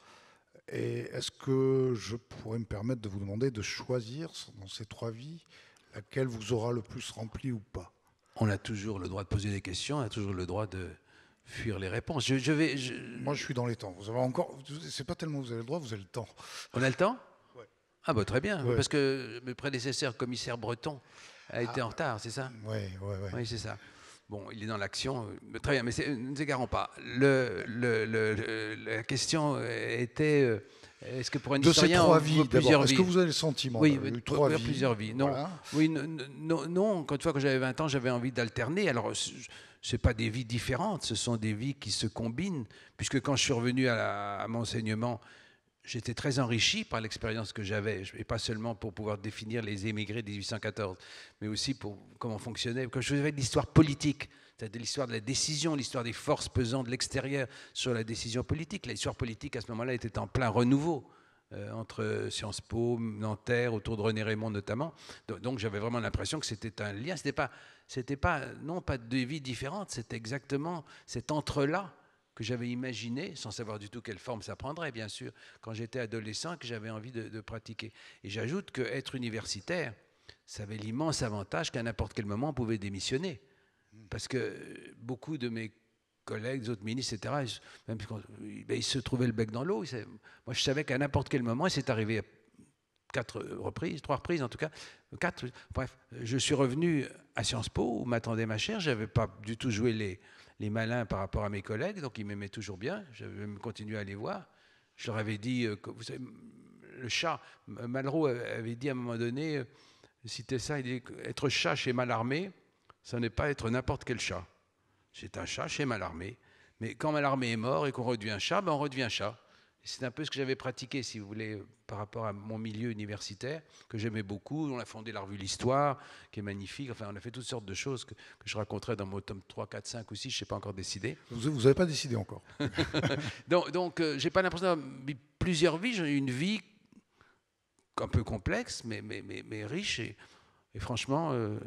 et est-ce que je pourrais me permettre de vous demander de choisir dans ces trois vies laquelle vous aura le plus rempli ou pas On a toujours le droit de poser des questions, on a toujours le droit de fuir les réponses. Je, vais. Moi, je suis dans les temps. Vous avez encore. C'est pas tellement vous avez le droit, vous avez le temps. On a le temps. Ah bah très bien, parce que mes prédécesseurs, commissaire Breton, a ah. été en retard, c'est ça Oui, oui, oui. Oui, c'est ça. Bon, il est dans l'action, euh, très bien, mais ne nous égarons pas. la question euh, était euh, est-ce que pour un historien, plusieurs vies Est-ce que vous avez le sentiment Oui, trois plusieurs vies. Non, non, non, fois, quand j'avais 20 ans, j'avais envie d'alterner. Alors, c'est pas des vies différentes, ce sont des vies qui se combinent, puisque quand je suis revenu à, à mon enseignement, j'étais très enrichi par l'expérience que j'avais, et pas seulement pour pouvoir définir les émigrés de 1814, mais aussi pour comment fonctionnait, Quand je faisais de l'histoire politique, c'est-à-dire l'histoire de la décision, l'histoire des forces pesant de l'extérieur sur la décision politique. L'histoire politique, à ce moment-là, était en plein renouveau euh, entre Sciences Po, Nanterre, autour de René Raymond notamment. Donc, j'avais vraiment l'impression que c'était un lien. C'était pas, c'était pas, non pas deux vies différentes. C'était exactement cet entre-là que j'avais imaginé, sans savoir du tout quelle forme ça prendrait, bien sûr, quand j'étais adolescent, que j'avais envie de, pratiquer. Et j'ajoute qu'être universitaire, ça avait l'immense avantage qu'à n'importe quel moment, on pouvait démissionner. Parce que beaucoup de mes collègues, autres ministres, etc., même, ben, ils se trouvaient le bec dans l'eau. Moi, je savais qu'à n'importe quel moment, et c'est arrivé quatre reprises, trois reprises en tout cas, quatre, bref, je suis revenu à Sciences Po, où m'attendait ma chère, j'avais pas du tout joué les les malins par rapport à mes collègues, donc ils m'aimaient toujours bien, je me continuer à les voir. Je leur avais dit, euh, que, vous savez, le chat, Malraux avait dit à un moment donné, c'était euh, ça, il dit, être chat chez Malarmé, ça n'est pas être n'importe quel chat. C'est un chat chez Malarmé. Mais quand Malarmé est mort et qu'on redevient chat, ben on redevient chat. C'est un peu ce que j'avais pratiqué, si vous voulez, par rapport à mon milieu universitaire, que j'aimais beaucoup. On a fondé la revue L'Histoire, qui est magnifique. Enfin, on a fait toutes sortes de choses que, je raconterai dans mon tome 3, 4, 5 ou 6. Je sais pas encore décidé. Vous n'avez pas décidé encore. donc, euh, j'ai pas l'impression d'avoir plusieurs vies. J'ai eu une vie un peu complexe, mais, mais, mais, riche. Et, et franchement, euh,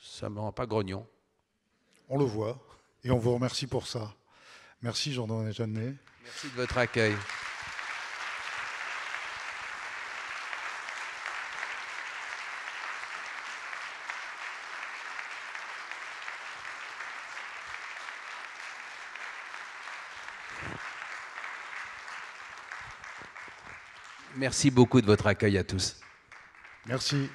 ça ne me rend pas grognon. On le voit. Et on vous remercie pour ça. Merci, Jean-Denis Jeannet. Merci de votre accueil. Merci beaucoup de votre accueil à tous. Merci.